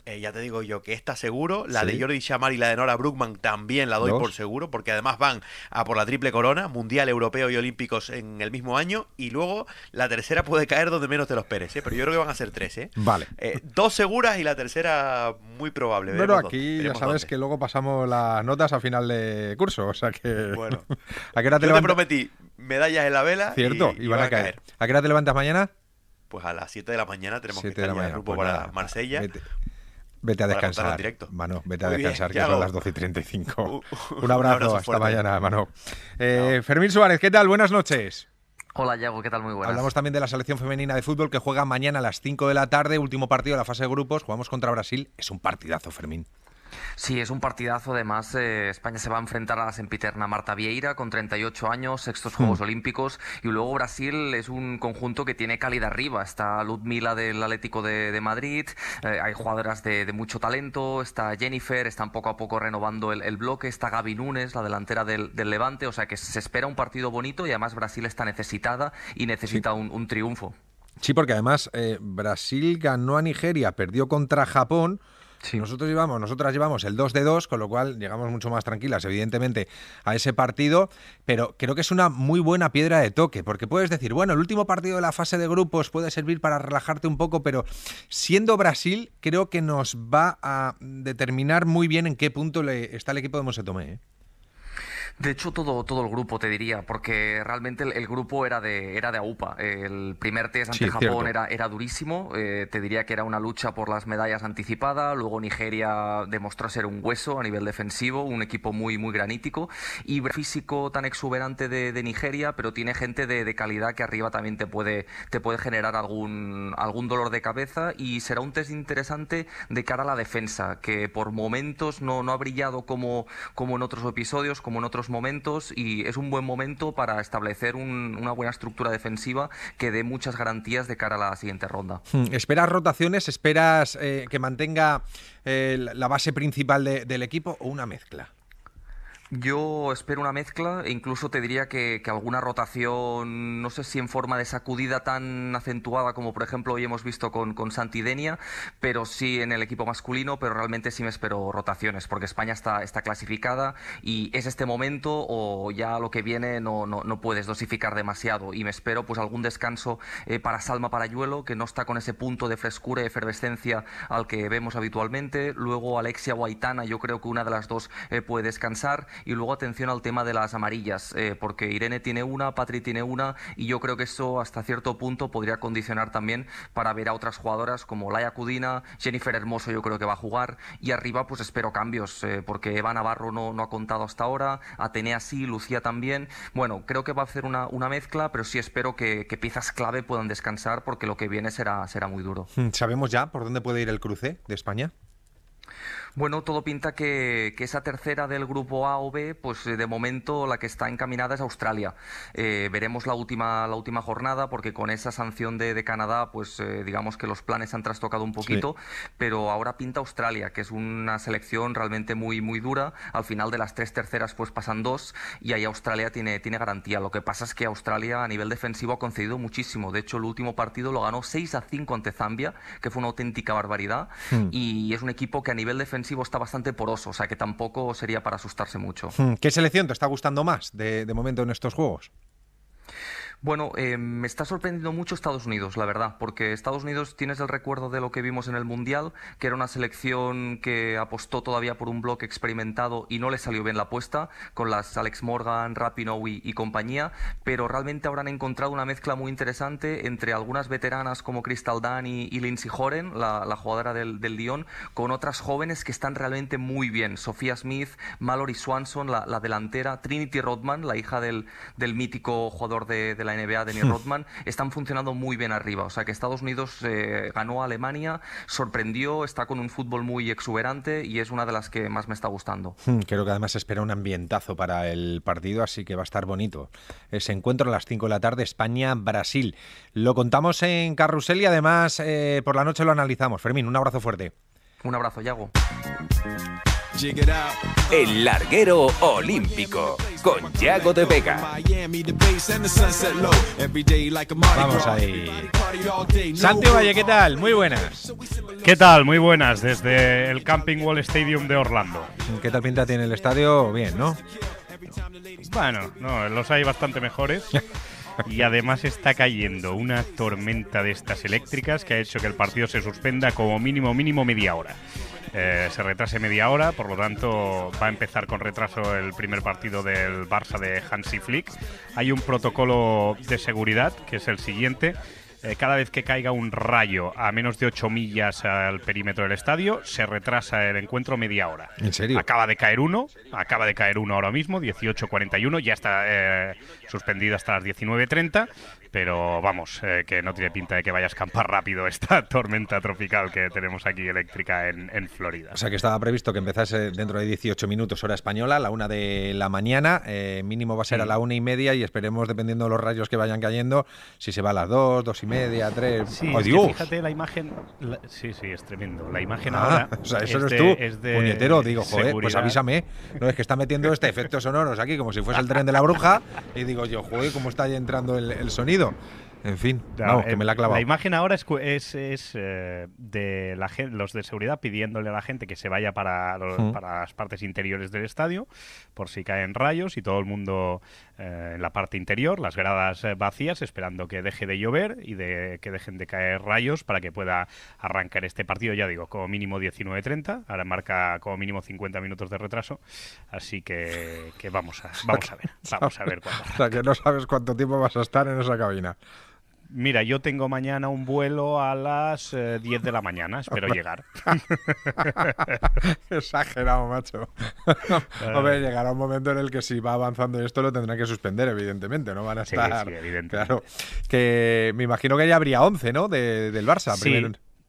Eh, ya te digo yo que está seguro. La de Jordi Chamar y la de Nora Bruckman también la doy por seguro, porque además van a por la triple corona, Mundial, Europeo y Olímpicos en el mismo año. Y luego la tercera puede caer donde menos te lo esperes, ¿eh? pero yo creo que van a ser tres. ¿eh? Vale. dos seguras y la tercera muy probable. Pero aquí ya sabes que luego pasamos las notas a final de curso, o sea que. Bueno, <laughs> te, yo prometí medallas en la vela. Cierto, y, van, a caer. ¿A qué hora te levantas mañana? Pues a las 7 de la mañana tenemos que estar en el grupo pues para Marsella. Vete a descansar. Directo. vete a descansar, que son las 12 <laughs> uh, un abrazo, hasta mañana, Mano. Eh, Fermín Suárez, ¿qué tal? Buenas noches. Hola, Yago, ¿qué tal? Muy buenas. Hablamos también de la selección femenina de fútbol que juega mañana a las 5 de la tarde, último partido de la fase de grupos. Jugamos contra Brasil. Es un partidazo, Fermín. Sí, es un partidazo. Además, eh, España se va a enfrentar a la sempiterna Marta Vieira con 38 años, sextos hmm. Juegos Olímpicos. Y luego Brasil es un conjunto que tiene calidad arriba. Está Ludmila del Atlético de, Madrid, eh, hay jugadoras de, mucho talento, está Jennifer, están poco a poco renovando el, bloque, está Gaby Nunes, la delantera del, Levante. O sea que se espera un partido bonito y además Brasil está necesitada y necesita un, triunfo. Sí, porque además eh, Brasil ganó a Nigeria, perdió contra Japón nosotros llevamos, nosotras llevamos el 2 de 2, con lo cual llegamos mucho más tranquilas, evidentemente, a ese partido, pero creo que es una muy buena piedra de toque, porque puedes decir, bueno, el último partido de la fase de grupos puede servir para relajarte un poco, pero siendo Brasil, creo que nos va a determinar muy bien en qué punto está el equipo de Mose ¿eh? De hecho, todo, todo el grupo, te diría, porque realmente el, grupo era de, era de AUPA. El primer test ante Japón era, era, durísimo, eh, te diría que era una lucha por las medallas anticipada, luego Nigeria demostró ser un hueso a nivel defensivo, un equipo muy, muy granítico, y físico tan exuberante de, Nigeria, pero tiene gente de, de, calidad que arriba también te puede, te puede generar algún, algún dolor de cabeza y será un test interesante de cara a la defensa, que por momentos no, no ha brillado como, como en otros episodios, como en otros momentos y es un buen momento para establecer una buena estructura defensiva que dé muchas garantías de cara a la siguiente ronda. Hmm, ¿Esperas rotaciones? ¿Esperas eh, que mantenga eh, la base principal del equipo o una mezcla? Yo espero una mezcla e incluso te diría que, alguna rotación, no sé si en forma de sacudida tan acentuada como por ejemplo hoy hemos visto con, con Santidenia, pero sí en el equipo masculino, pero realmente sí me espero rotaciones, porque España está, clasificada y es este momento o ya lo que viene no, puedes dosificar demasiado y me espero pues algún descanso eh, para Salma para Yuelo que no está con ese punto de frescura y efervescencia al que vemos habitualmente, luego Alexia Guaitana, yo creo que una de las dos eh, puede descansar, y luego atención al tema de las amarillas, eh, porque Irene tiene una, Patri tiene una, y yo creo que eso hasta cierto punto podría condicionar también para ver a otras jugadoras como Laia Cudina, Jennifer Hermoso yo creo que va a jugar, y arriba pues espero cambios, eh, porque Eva Navarro no, no, ha contado hasta ahora, Atenea sí, Lucía también. Bueno, creo que va a hacer una, mezcla, pero sí espero que, que, piezas clave puedan descansar, porque lo que viene será, será muy duro. Mm, ¿Sabemos ya por dónde puede ir el cruce de España? Bueno, todo pinta que, esa tercera del grupo A o B, pues eh, de momento la que está encaminada es Australia. Eh, veremos la última, la última jornada, porque con esa sanción de, Canadá, pues eh, digamos que los planes han trastocado un poquito, pero ahora pinta Australia, que es una selección realmente muy, muy dura. Al final de las tres terceras, pues pasan dos, y ahí Australia tiene, tiene garantía. Lo que pasa es que Australia a nivel defensivo ha concedido muchísimo. De hecho, el último partido lo ganó 6 a 5 ante Zambia, que fue una auténtica barbaridad, hmm. y es un equipo que a nivel defensivo está bastante poroso, o sea que tampoco sería para asustarse mucho. Hmm, ¿Qué selección te está gustando más de, de momento en estos juegos? Bueno, eh, me está sorprendiendo mucho Estados Unidos, la verdad, porque Estados Unidos tienes el recuerdo de lo que vimos en el Mundial, que era una selección que apostó todavía por un bloque experimentado y no le salió bien la apuesta, con las Alex Morgan, Rapinoe y, compañía, pero realmente habrán encontrado una mezcla muy interesante entre algunas veteranas como Crystal Dunn y, Lindsay Horen, la, jugadora del, del, Lyon, con otras jóvenes que están realmente muy bien. Sofía Smith, Mallory Swanson, la, delantera, Trinity Rodman, la hija del, mítico jugador de, de la NBA, Denny hmm. Rodman, están funcionando muy bien arriba. O sea que Estados Unidos eh, ganó a Alemania, sorprendió, está con un fútbol muy exuberante y es una de las que más me está gustando. Hmm, creo que además espera un ambientazo para el partido, así que va a estar bonito. Ese encuentro a las 5 de la tarde, España-Brasil. Lo contamos en Carrusel y además eh, por la noche lo analizamos. Fermín, un abrazo fuerte. Un abrazo, Yago. El larguero olímpico con Yago de Vega. Vamos ahí. Santi Valle, ¿qué tal? Muy buenas. ¿Qué tal? Muy buenas desde el Camping Wall Stadium de Orlando. ¿Qué tal pinta tiene el estadio? Bien, ¿no? Bueno, no, los hay bastante mejores. <laughs> y además está cayendo una tormenta de estas eléctricas que ha hecho que el partido se suspenda como mínimo, mínimo media hora. Eh, se retrase media hora, por lo tanto va a empezar con retraso el primer partido del Barça de Hansi Flick. Hay un protocolo de seguridad que es el siguiente eh, cada vez que caiga un rayo a menos de 8 millas al perímetro del estadio, se retrasa el encuentro media hora. ¿En serio? Acaba de caer uno, acaba de caer uno ahora mismo, 18.41, ya está eh, suspendido hasta las 19.30 pero vamos, eh, que no tiene pinta de que vaya a escampar rápido esta <laughs> tormenta tropical que tenemos aquí eléctrica en, Florida. O sea que estaba previsto que empezase dentro de 18 minutos hora española, a la una de la mañana, eh, mínimo va a ser a mm. la una y media y esperemos, dependiendo de los rayos que vayan cayendo, si se va a las dos, dos y media, tres... Sí, fíjate la imagen... Sí, sí, es tremendo. La imagen ah, ahora... O sea, eso es tú, puñetero, digo, joder, pues avísame. No, es que está metiendo este efecto sonoros aquí como si fuese el tren de la bruja y digo yo, joder, cómo está ahí entrando el sonido. En fin, que eh, me la ha La imagen ahora es, eh, de los de seguridad pidiéndole a la gente que se vaya para, las partes interiores del estadio, por si caen rayos y todo el mundo eh, en la parte interior, las gradas eh, vacías, esperando que deje de llover y de, que dejen de caer rayos para que pueda arrancar este partido, ya digo, como mínimo 19.30, ahora marca como mínimo 50 minutos de retraso, así que, vamos, a, vamos <laughs> a ver, vamos a ver cuándo. <laughs> O sea, que no sabes cuánto tiempo vas a estar en esa cabina. Mira, yo tengo mañana un vuelo a las 10 eh, de la mañana, espero llegar. <laughs> Exagerado, macho. <laughs> Hombre, llegará un momento en el que si va avanzando esto lo tendrán que suspender, evidentemente, no van a estar... Sí, evidentemente. que me imagino que ya habría 11, ¿no? De, del Barça. Sí.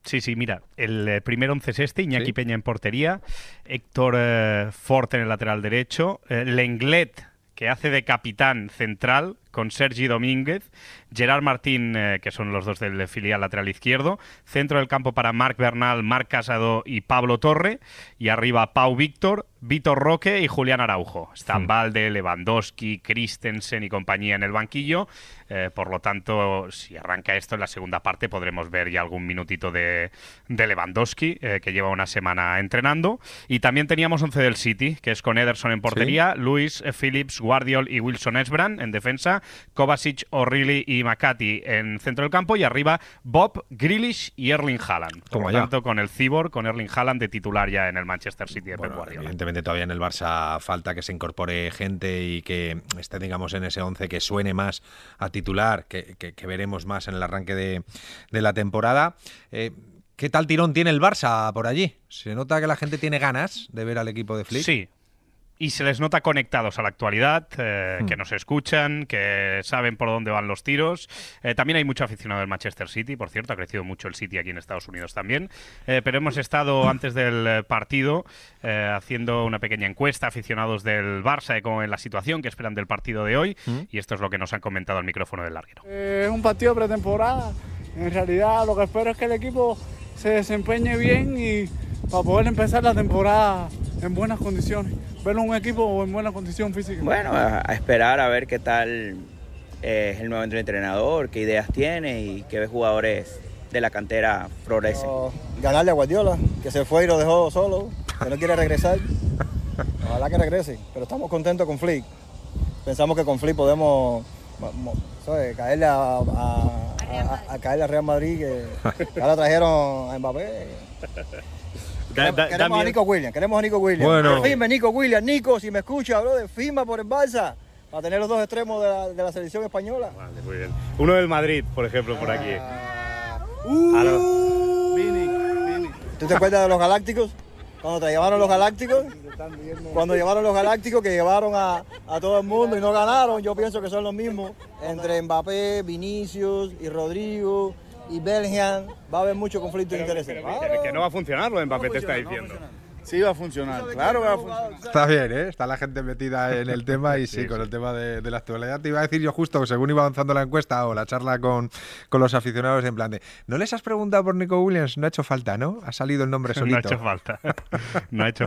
Sí, mira, el eh, primer 11 es este, Iñaki Peña en portería, Héctor eh, Fort Forte en el lateral derecho, Lenglet, que hace de capitán central, con Sergi Domínguez, Gerard Martín, eh, que son los dos del filial lateral izquierdo, centro del campo para Marc Bernal, Marc Casado y Pablo Torre, y arriba Pau Víctor, Vitor Roque y Julián Araujo. Están hmm. Lewandowski, Christensen y compañía en el banquillo. Eh, por lo tanto, si arranca esto en la segunda parte, podremos ver ya algún minutito de, Lewandowski, eh, que lleva una semana entrenando. Y también teníamos 11 del City, que es con Ederson en portería, Luis, Phillips, Guardiol y Wilson Esbran en defensa. Kovacic, O'Reilly y Makati en centro del campo y arriba Bob, Grillish y Erling Haaland. Como lo tanto, con el Cibor, con Erling Haaland de titular ya en el Manchester City de bueno, Evidentemente todavía en el Barça falta que se incorpore gente y que esté, digamos, en ese 11 que suene más a titular, que, veremos más en el arranque de, la temporada. Eh, ¿Qué tal tirón tiene el Barça por allí? ¿Se nota que la gente tiene ganas de ver al equipo de Flick? Sí, y se les nota conectados a la actualidad, eh, hmm. que nos escuchan, que saben por dónde van los tiros. Eh, también hay mucho aficionado del Manchester City, por cierto, ha crecido mucho el City aquí en Estados Unidos también. Eh, pero hemos estado hmm. antes del partido haciendo una pequeña encuesta, aficionados del Barça, cómo en la situación que esperan del partido de hoy. Hmm. Y esto es lo que nos han comentado al micrófono del larguero. es un partido pretemporada. En realidad lo que espero es que el equipo se desempeñe bien y para poder empezar la temporada en buenas condiciones. ver un equipo en buena condición física. Bueno, a, esperar a ver qué tal eh, es el nuevo entrenador, qué ideas tiene y qué jugadores de la cantera florecen. ganarle a Guardiola, que se fue y lo dejó solo, que no quiere regresar. Ojalá que regrese, pero estamos contentos con Flick. Pensamos que con Flick podemos caerle a, caerle Real Madrid, que ahora <laughs> trajeron a Mbappé queremos a Nico Williams, queremos a Nico Williams. Nico Williams. Nico, si me escucha, de firma por el Barça. Para tener los dos extremos de la, selección española. Vale, muy Uno del Madrid, por ejemplo, por aquí. Ah. Ah, uh. ¿Tú te acuerdas de los Galácticos? Cuando te llevaron los Galácticos. Cuando llevaron los Galácticos, que llevaron a, a todo el mundo y no ganaron. Yo pienso que son los mismos. Entre Mbappé, Vinicius y Rodrigo y Belgian, va a haber mucho conflicto de intereses. que no va a funcionar lo de Mbappé, está diciendo. sí va a funcionar, claro que va a funcionar. Está bien, ¿eh? está la gente metida en el tema y <laughs> sí, con el tema de, la actualidad. Te iba a decir yo justo, según iba avanzando la encuesta o la charla con, los aficionados, en plan de, ¿no les has preguntado por Nico Williams? No ha hecho falta, ¿no? Ha salido el nombre <laughs> solito. <laughs> no ha hecho falta. no ha hecho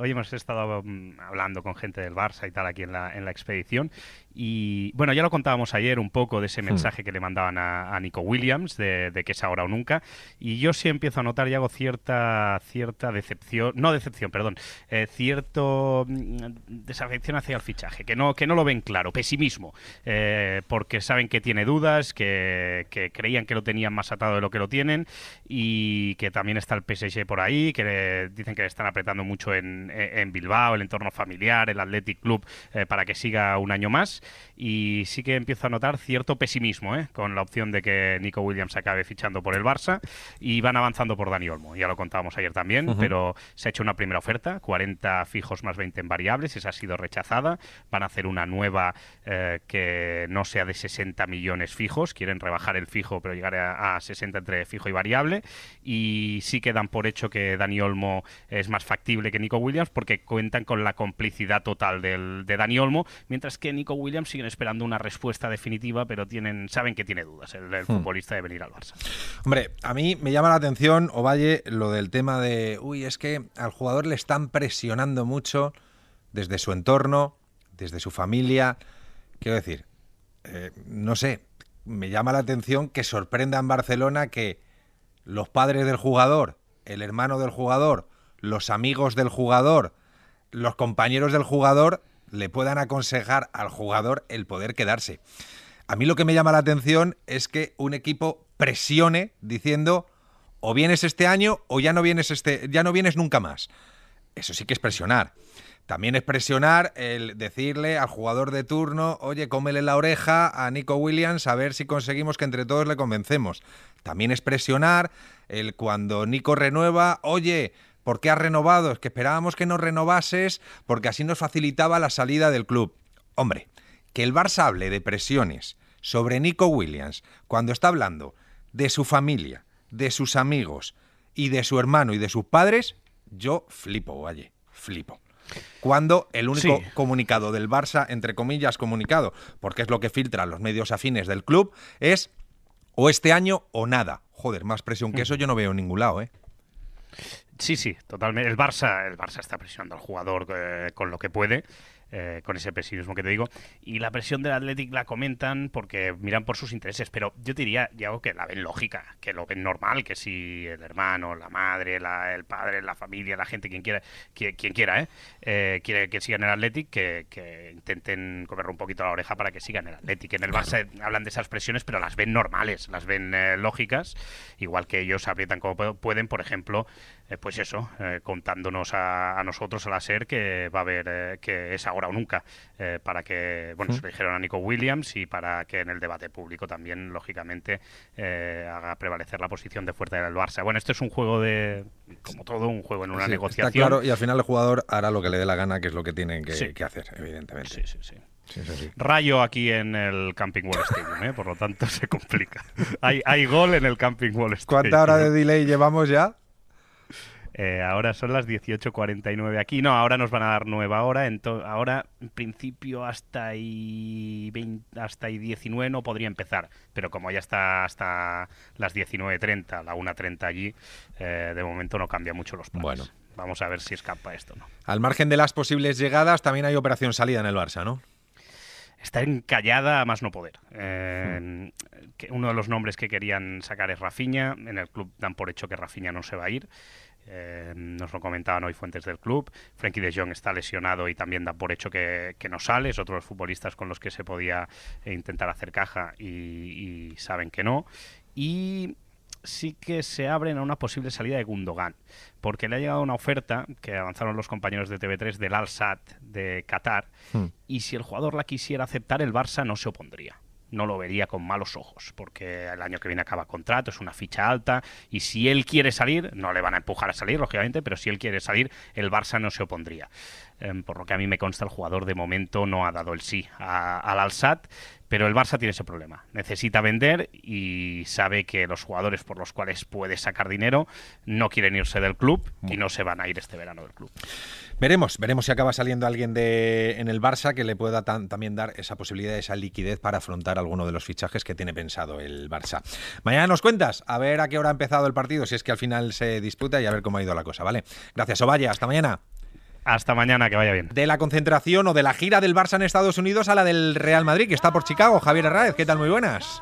hoy hemos estado mm, hablando con gente del Barça y tal aquí en la, en la expedición y bueno, ya lo contábamos ayer un poco de ese hmm. mensaje que le mandaban a, Nico Williams, de, que es ahora o nunca. Y yo sí empiezo a notar y hago cierta, cierta decepción, no decepción, perdón, eh, cierto mm, desafección hacia el fichaje, que no, que no lo ven claro, pesimismo, eh, porque saben que tiene dudas, que, creían que lo tenían más atado de lo que lo tienen y que también está el PSG por ahí, que dicen que le están apretando mucho en, Bilbao, el entorno familiar, el Athletic Club, eh, para que siga un año más y sí que empiezo a notar cierto pesimismo ¿eh? con la opción de que Nico Williams acabe fichando por el Barça y van avanzando por Dani Olmo. Ya lo contábamos ayer también, pero se ha hecho una primera oferta, 40 fijos más 20 en variables, esa ha sido rechazada. Van a hacer una nueva eh, que no sea de 60 millones fijos, quieren rebajar el fijo pero llegar a, 60 entre fijo y variable y sí quedan por hecho que Dani Olmo es más factible que Nico Williams porque cuentan con la complicidad total de Dani Olmo, mientras que Nico Williams siguen esperando una respuesta definitiva, pero tienen saben que tiene dudas el, hmm. futbolista de venir al Barça. Hombre, a mí me llama la atención, Ovalle, lo del tema de, uy, es que al jugador le están presionando mucho desde su entorno, desde su familia. Quiero decir, eh, no sé, me llama la atención que sorprenda en Barcelona que los padres del jugador, el hermano del jugador, los amigos del jugador, los compañeros del jugador le puedan aconsejar al jugador el poder quedarse. A mí lo que me llama la atención es que un equipo presione diciendo o vienes este año o ya no vienes este ya no vienes nunca más. Eso sí que es presionar. También es presionar el decirle al jugador de turno, oye, cómele la oreja a Nico Williams a ver si conseguimos que entre todos le convencemos. También es presionar el cuando Nico renueva, oye, ¿Por qué has renovado? Es que esperábamos que nos renovases porque así nos facilitaba la salida del club. Hombre, que el Barça hable de presiones sobre Nico Williams cuando está hablando de su familia, de sus amigos y de su hermano y de sus padres, yo flipo, oye, flipo. Cuando el único comunicado del Barça, entre comillas comunicado, porque es lo que filtran los medios afines del club, es o este año o nada. Joder, más presión que mm. eso yo no veo en ningún lado, ¿eh? Sí, sí, totalmente. El Barça, el Barça está presionando al jugador eh, con lo que puede. Eh, con ese pesimismo que te digo. Y la presión del Athletic la comentan porque miran por sus intereses, pero yo diría, que la ven lógica, que lo ven normal, que si el hermano, la madre, el padre, la familia, la gente, quien quiera, quien, quiera, ¿eh? ¿eh? quiere que sigan el Athletic, que, intenten comer un poquito la oreja para que sigan el Athletic. En el Barça hablan de esas presiones, pero las ven normales, las ven eh, lógicas, igual que ellos aprietan como pueden, por ejemplo, pues eso, contándonos a, nosotros, al hacer que va a haber, que esa ahora o nunca, eh, para que, bueno, se lo dijeron a Nico Williams y para que en el debate público también, lógicamente, eh, haga prevalecer la posición de fuerte del Barça. Bueno, esto es un juego de, como todo, un juego en una negociación. Está claro, y al final el jugador hará lo que le dé la gana, que es lo que tiene que, hacer, evidentemente. Sí, sí, sí. Rayo aquí en el Camping Wall Stadium, ¿eh? por lo tanto <laughs> se complica. Hay, gol en el Camping Wall Stadium. ¿Cuánta hora de delay llevamos ya? Eh, ahora son las 18.49 aquí. No, ahora nos van a dar nueva hora. ahora, en principio, hasta y, hasta 19 no podría empezar. Pero como ya está hasta las 19.30, la 1.30 allí, eh, de momento no cambia mucho los planes. Bueno. Vamos a ver si escapa esto. ¿no? Al margen de las posibles llegadas, también hay operación salida en el Barça, ¿no? está encallada a más no poder. Eh, hmm. uno de los nombres que querían sacar es Rafiña. En el club dan por hecho que Rafiña no se va a ir. Eh, nos lo comentaban hoy fuentes del club. Frenkie de Jong está lesionado y también da por hecho que, no sale. Es otro de los futbolistas con los que se podía intentar hacer caja y, saben que no. Y sí que se abren a una posible salida de Gundogan, porque le ha llegado una oferta que avanzaron los compañeros de TV3 del Al-Sat de Qatar, hmm. y si el jugador la quisiera aceptar, el Barça no se opondría no lo vería con malos ojos, porque el año que viene acaba contrato, es una ficha alta, y si él quiere salir, no le van a empujar a salir, lógicamente, pero si él quiere salir, el Barça no se opondría. Em, por lo que a mí me consta, el jugador de momento no ha dado el sí al Alsat, pero el Barça tiene ese problema. Necesita vender y sabe que los jugadores por los cuales puede sacar dinero no quieren irse del club y no se van a ir este verano del club. Veremos, veremos si acaba saliendo alguien de, en el Barça que le pueda también dar esa posibilidad, esa liquidez para afrontar alguno de los fichajes que tiene pensado el Barça. Mañana nos cuentas, a ver a qué hora ha empezado el partido, si es que al final se disputa y a ver cómo ha ido la cosa, ¿vale? Gracias, Ovalle, hasta mañana. Hasta mañana, que vaya bien. De la concentración o de la gira del Barça en Estados Unidos a la del Real Madrid, que está por Chicago. Javier Arraez, ¿qué tal? Muy buenas.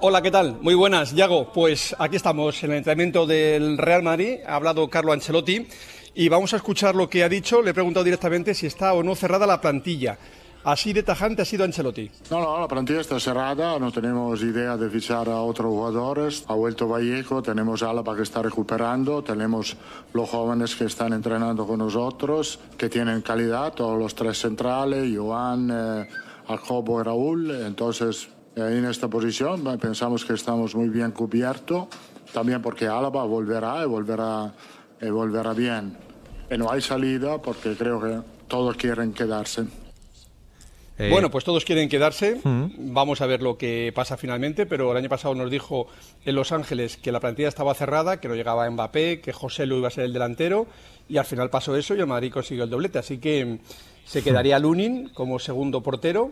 Hola, ¿qué tal? Muy buenas, Yago. Pues aquí estamos en el entrenamiento del Real Madrid. Ha hablado Carlo Ancelotti y vamos a escuchar lo que ha dicho. Le he preguntado directamente si está o no cerrada la plantilla. Así de tajante ha sido Ancelotti. No, no, la plantilla está cerrada, no tenemos idea de fichar a otros jugadores. Ha vuelto Vallejo, tenemos Álava que está recuperando, tenemos los jóvenes que están entrenando con nosotros, que tienen calidad, todos los tres centrales, Joan, eh, y Raúl. Entonces, en esta posición pensamos que estamos muy bien cubiertos, también porque Álava volverá y volverá eh, volverá bien. Y eh, no hay salida porque creo que todos quieren quedarse. Eh, bueno, pues todos quieren quedarse. Vamos a ver lo que pasa finalmente, pero el año pasado nos dijo en Los Ángeles que la plantilla estaba cerrada, que no llegaba Mbappé, que José lo iba a ser el delantero, y al final pasó eso y el Madrid consiguió el doblete. Así que mm, se quedaría Lunin como segundo portero.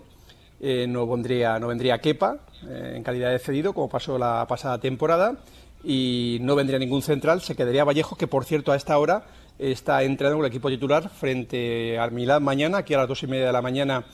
no, vendría, no vendría Kepa en calidad de cedido, como pasó la pasada temporada y no vendría ningún central, se quedaría Vallejo, que por cierto a esta hora está entrando el equipo titular frente al Milán mañana, aquí a las dos y media de la mañana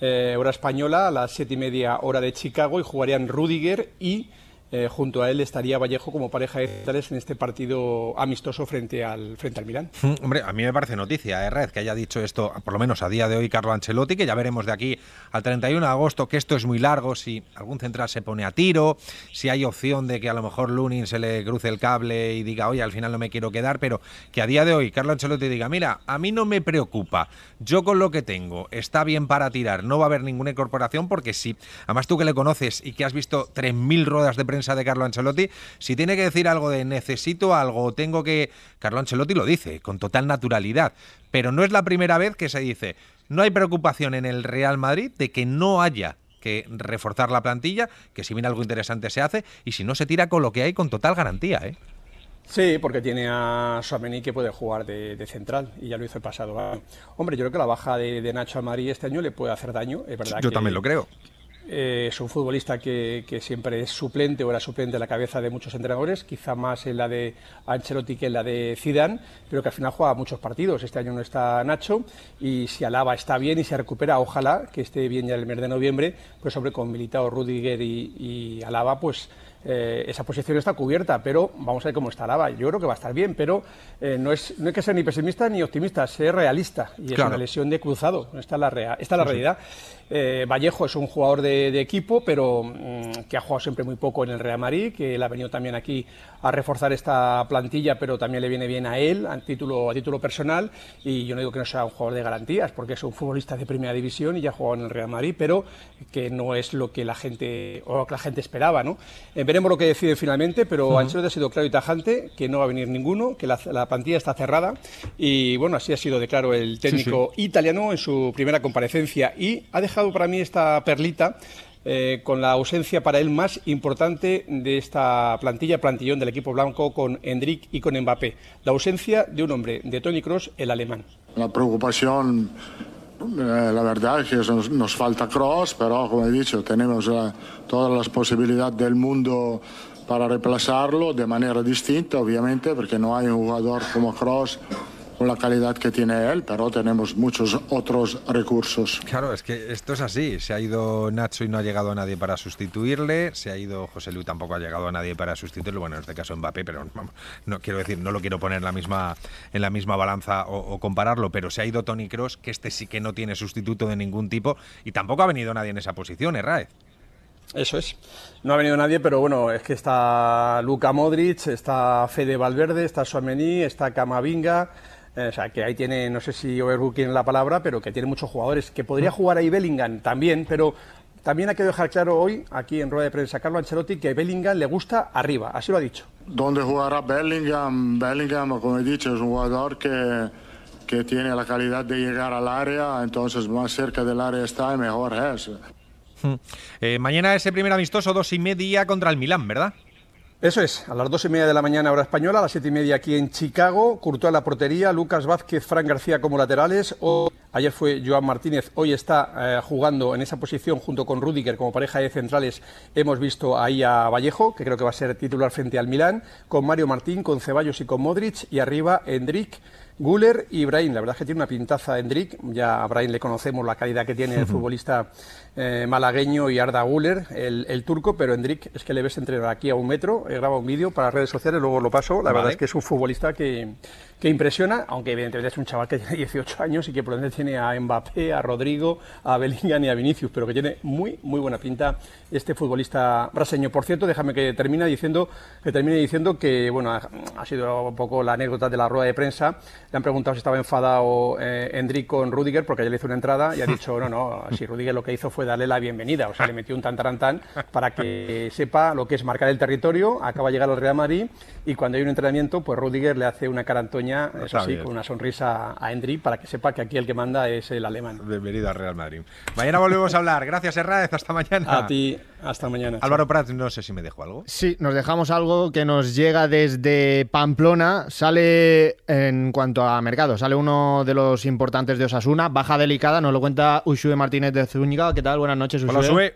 eh, hora española, a las siete y media hora de Chicago y jugarían Rudiger y eh, junto a él estaría Vallejo como pareja de centrales en este partido amistoso frente al, frente al Milán. Mm, hombre, a mí me parece noticia, de eh, Red, que haya dicho esto, por lo menos a día de hoy, Carlo Ancelotti, que ya veremos de aquí al 31 de agosto que esto es muy largo, si algún central se pone a tiro, si hay opción de que a lo mejor Lunin se le cruce el cable y diga, oye, al final no me quiero quedar, pero que a día de hoy Carlo Ancelotti diga, mira, a mí no me preocupa, yo con lo que tengo está bien para tirar, no va a haber ninguna incorporación, porque si, además tú que le conoces y que has visto 3.000 ruedas de prensa, de Carlo Ancelotti, si tiene que decir algo de necesito algo, tengo que... Carlo Ancelotti lo dice con total naturalidad, pero no es la primera vez que se dice, no hay preocupación en el Real Madrid de que no haya que reforzar la plantilla, que si bien algo interesante se hace y si no se tira con lo que hay con total garantía, ¿eh? Sí, porque tiene a Suamení que puede jugar de, central y ya lo hizo el pasado año. Hombre, yo creo que la baja de, Nacho al Madrid este año le puede hacer daño. Es verdad yo también lo creo. Eh, es un futbolista que, siempre es suplente o era suplente en la cabeza de muchos entrenadores, quizá más en la de Ancelotti que en la de Zidane, pero que al final juega muchos partidos. Este año no está Nacho y si Alaba está bien y se recupera, ojalá que esté bien ya el mes de noviembre, pues sobre con Militao, Rudiger y, y Alaba, pues eh, esa posición está cubierta, pero vamos a ver cómo estará, Yo creo que va a estar bien, pero eh, no, es, no hay que ser ni pesimista ni optimista, ser realista. Y es una lesión de cruzado, esta la, rea, la realidad. Eh, Vallejo es un jugador de, equipo, pero mm, que ha jugado siempre muy poco en el Real Madrid, que él ha venido también aquí a reforzar esta plantilla, pero también le viene bien a él a título, a título personal. Y yo no digo que no sea un jugador de garantías, porque es un futbolista de primera división y ya ha jugado en el Real Madrid, pero que no es lo que la gente, o la gente esperaba, ¿no? veremos lo que decide finalmente, pero uh ha sido claro y tajante que no va a venir ninguno, que la, plantilla está cerrada y bueno, así ha sido de el técnico italiano en su primera comparecencia y ha dejado para mí esta perlita eh, con la ausencia para él más importante de esta plantilla, plantillón del equipo blanco con Hendrik y con Mbappé. La ausencia de un hombre, de Tony Cross, el alemán. La preocupación la verdad es que nos, falta cross, pero como he dicho, tenemos eh, todas las posibilidades del mundo para reemplazarlo de manera distinta, obviamente, porque no hay un jugador como cross con la calidad que tiene él, pero tenemos muchos otros recursos. Claro, es que esto es así. Se ha ido Nacho y no ha llegado a nadie para sustituirle. Se ha ido José Lu, tampoco ha llegado a nadie para sustituirle. Bueno, en este caso Mbappé, pero no quiero decir, no lo quiero poner en la misma, balanza o, compararlo, pero se ha ido Tony Cross, que este sí que no tiene sustituto de ningún tipo, y tampoco ha venido nadie en esa posición, Herráez. ¿eh, Eso es. No ha venido nadie, pero bueno, es que está Luca Modric, está Fede Valverde, está Suamení, está Camavinga, eh, o sea, que ahí tiene, no sé si tiene la palabra, pero que tiene muchos jugadores. Que podría mm. jugar ahí Bellingham también, pero también hay que dejar claro hoy, aquí en rueda de prensa, Carlo Ancelotti, que Bellingham le gusta arriba, así lo ha dicho. ¿Dónde jugará Bellingham? Bellingham, como he dicho, es un jugador que, que tiene la calidad de llegar al área, entonces más cerca del área está y mejor es. Mm. Eh, mañana ese primer amistoso, dos y media contra el Milán, ¿verdad? Eso es, a las dos y media de la mañana hora española, a las siete y media aquí en Chicago, a la portería, Lucas Vázquez, Fran García como laterales. ayer fue Joan Martínez, hoy está eh, jugando en esa posición junto con Rudiger como pareja de centrales. Hemos visto ahí a Vallejo, que creo que va a ser titular frente al Milán, con Mario Martín, con Ceballos y con Modric, y arriba Endrick. Guler y Brain. La verdad es que tiene una pintaza Hendrik. Ya a Brain le conocemos la calidad que tiene el futbolista eh, malagueño y Arda Guler, el, turco, pero Hendrik es que le ves entrenar aquí a un metro. He grabado un vídeo para redes sociales, luego lo paso. La verdad es que es un futbolista que que impresiona, aunque evidentemente es un chaval que <laughs> tiene 18 años y que por lo menos tiene a Mbappé, a Rodrigo, a Bellingham y a Vinicius, pero que tiene muy, muy buena pinta este futbolista Braseño, Por cierto, déjame que termine diciendo que, termine diciendo que bueno, ha, sido un poco la anécdota de la rueda de prensa. Le han preguntado si estaba enfadado eh, Enrique con Rudiger, porque ayer le hizo una entrada y ha <laughs> dicho, no, no, si Rudiger lo que hizo fue darle la bienvenida, o sea, le metió un tantarantán para que sepa lo que es marcar el territorio, acaba de llegar al Real Madrid y cuando hay un entrenamiento, pues Rudiger le hace una cara a eso sí, con una sonrisa a Endri para que sepa que aquí el que manda es el alemán. Bienvenido a Real Madrid. Mañana volvemos a hablar. Gracias, Herráez. Hasta mañana. A ti, hasta mañana. Álvaro Prats, no sé si me dejo algo. Sí, nos dejamos algo que nos llega desde Pamplona. Sale en cuanto a mercado, sale uno de los importantes de Osasuna, baja delicada, nos lo cuenta Ushue Martínez de Zúñiga. ¿Qué tal? Buenas noches,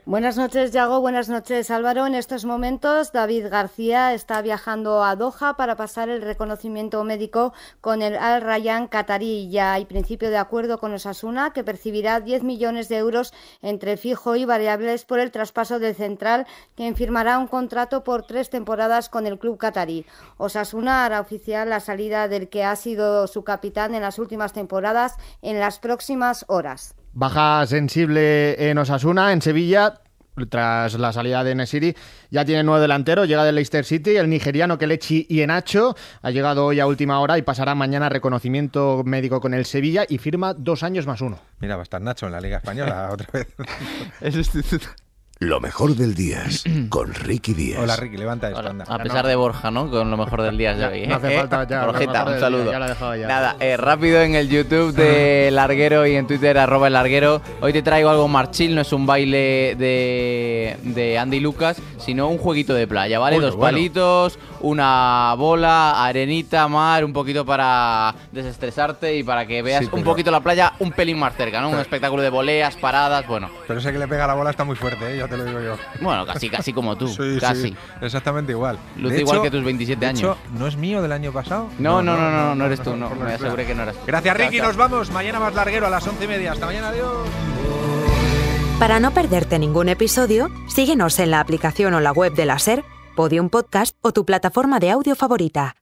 Buenas noches, Yago. Buenas noches, Álvaro. En estos momentos, David García está viajando a Doha para pasar el reconocimiento médico con el Al Rayan Qatarí. Ya hay principio de acuerdo con Osasuna, que percibirá 10 millones de euros entre fijo y variables por el traspaso del central, ...que firmará un contrato por tres temporadas con el club qatarí. Osasuna hará oficial la salida del que ha sido su capitán en las últimas temporadas en las próximas horas. Baja sensible en Osasuna, en Sevilla tras la salida de city Ya tiene nuevo delantero, llega del Leicester City, el nigeriano Kelechi Ienacho. Ha llegado hoy a última hora y pasará mañana reconocimiento médico con el Sevilla y firma dos años más uno. Mira, va a estar Nacho en la Liga Española <laughs> otra vez. <laughs> <laughs> Lo mejor del día <clears throat> con Ricky Díaz. Hola Ricky, levanta la a ah, pesar de Borja, ¿no? Con lo mejor del día ya No ¿eh? hace falta ya. Borjita, un saludo. ya lo he dejado ya. Nada, eh, rápido en el YouTube de <laughs> Larguero y en Twitter arroba el Larguero. Hoy te traigo algo marchil no es un baile de, Andy Lucas, sino un jueguito de playa, ¿vale? Dos palitos, una bola, arenita, mar, un poquito para desestresarte y para que veas un poquito la playa un pelín más cerca, ¿no? Un espectáculo de voleas, paradas, bueno. Pero sé que le pega la bola, está muy fuerte, ¿eh? Yo te bueno, casi, casi como tú. <laughs> casi. exactamente igual. Luce igual que tus 27 años. ¿No es mío del año pasado? No, no, no, no, no, eres tú. me aseguré que no eras Gracias, Ricky. Nos vamos. Mañana más larguero a las once y media. Hasta mañana. Adiós. Para no perderte ningún episodio, síguenos en la aplicación o la web de la SER, Podium Podcast o tu plataforma de audio favorita.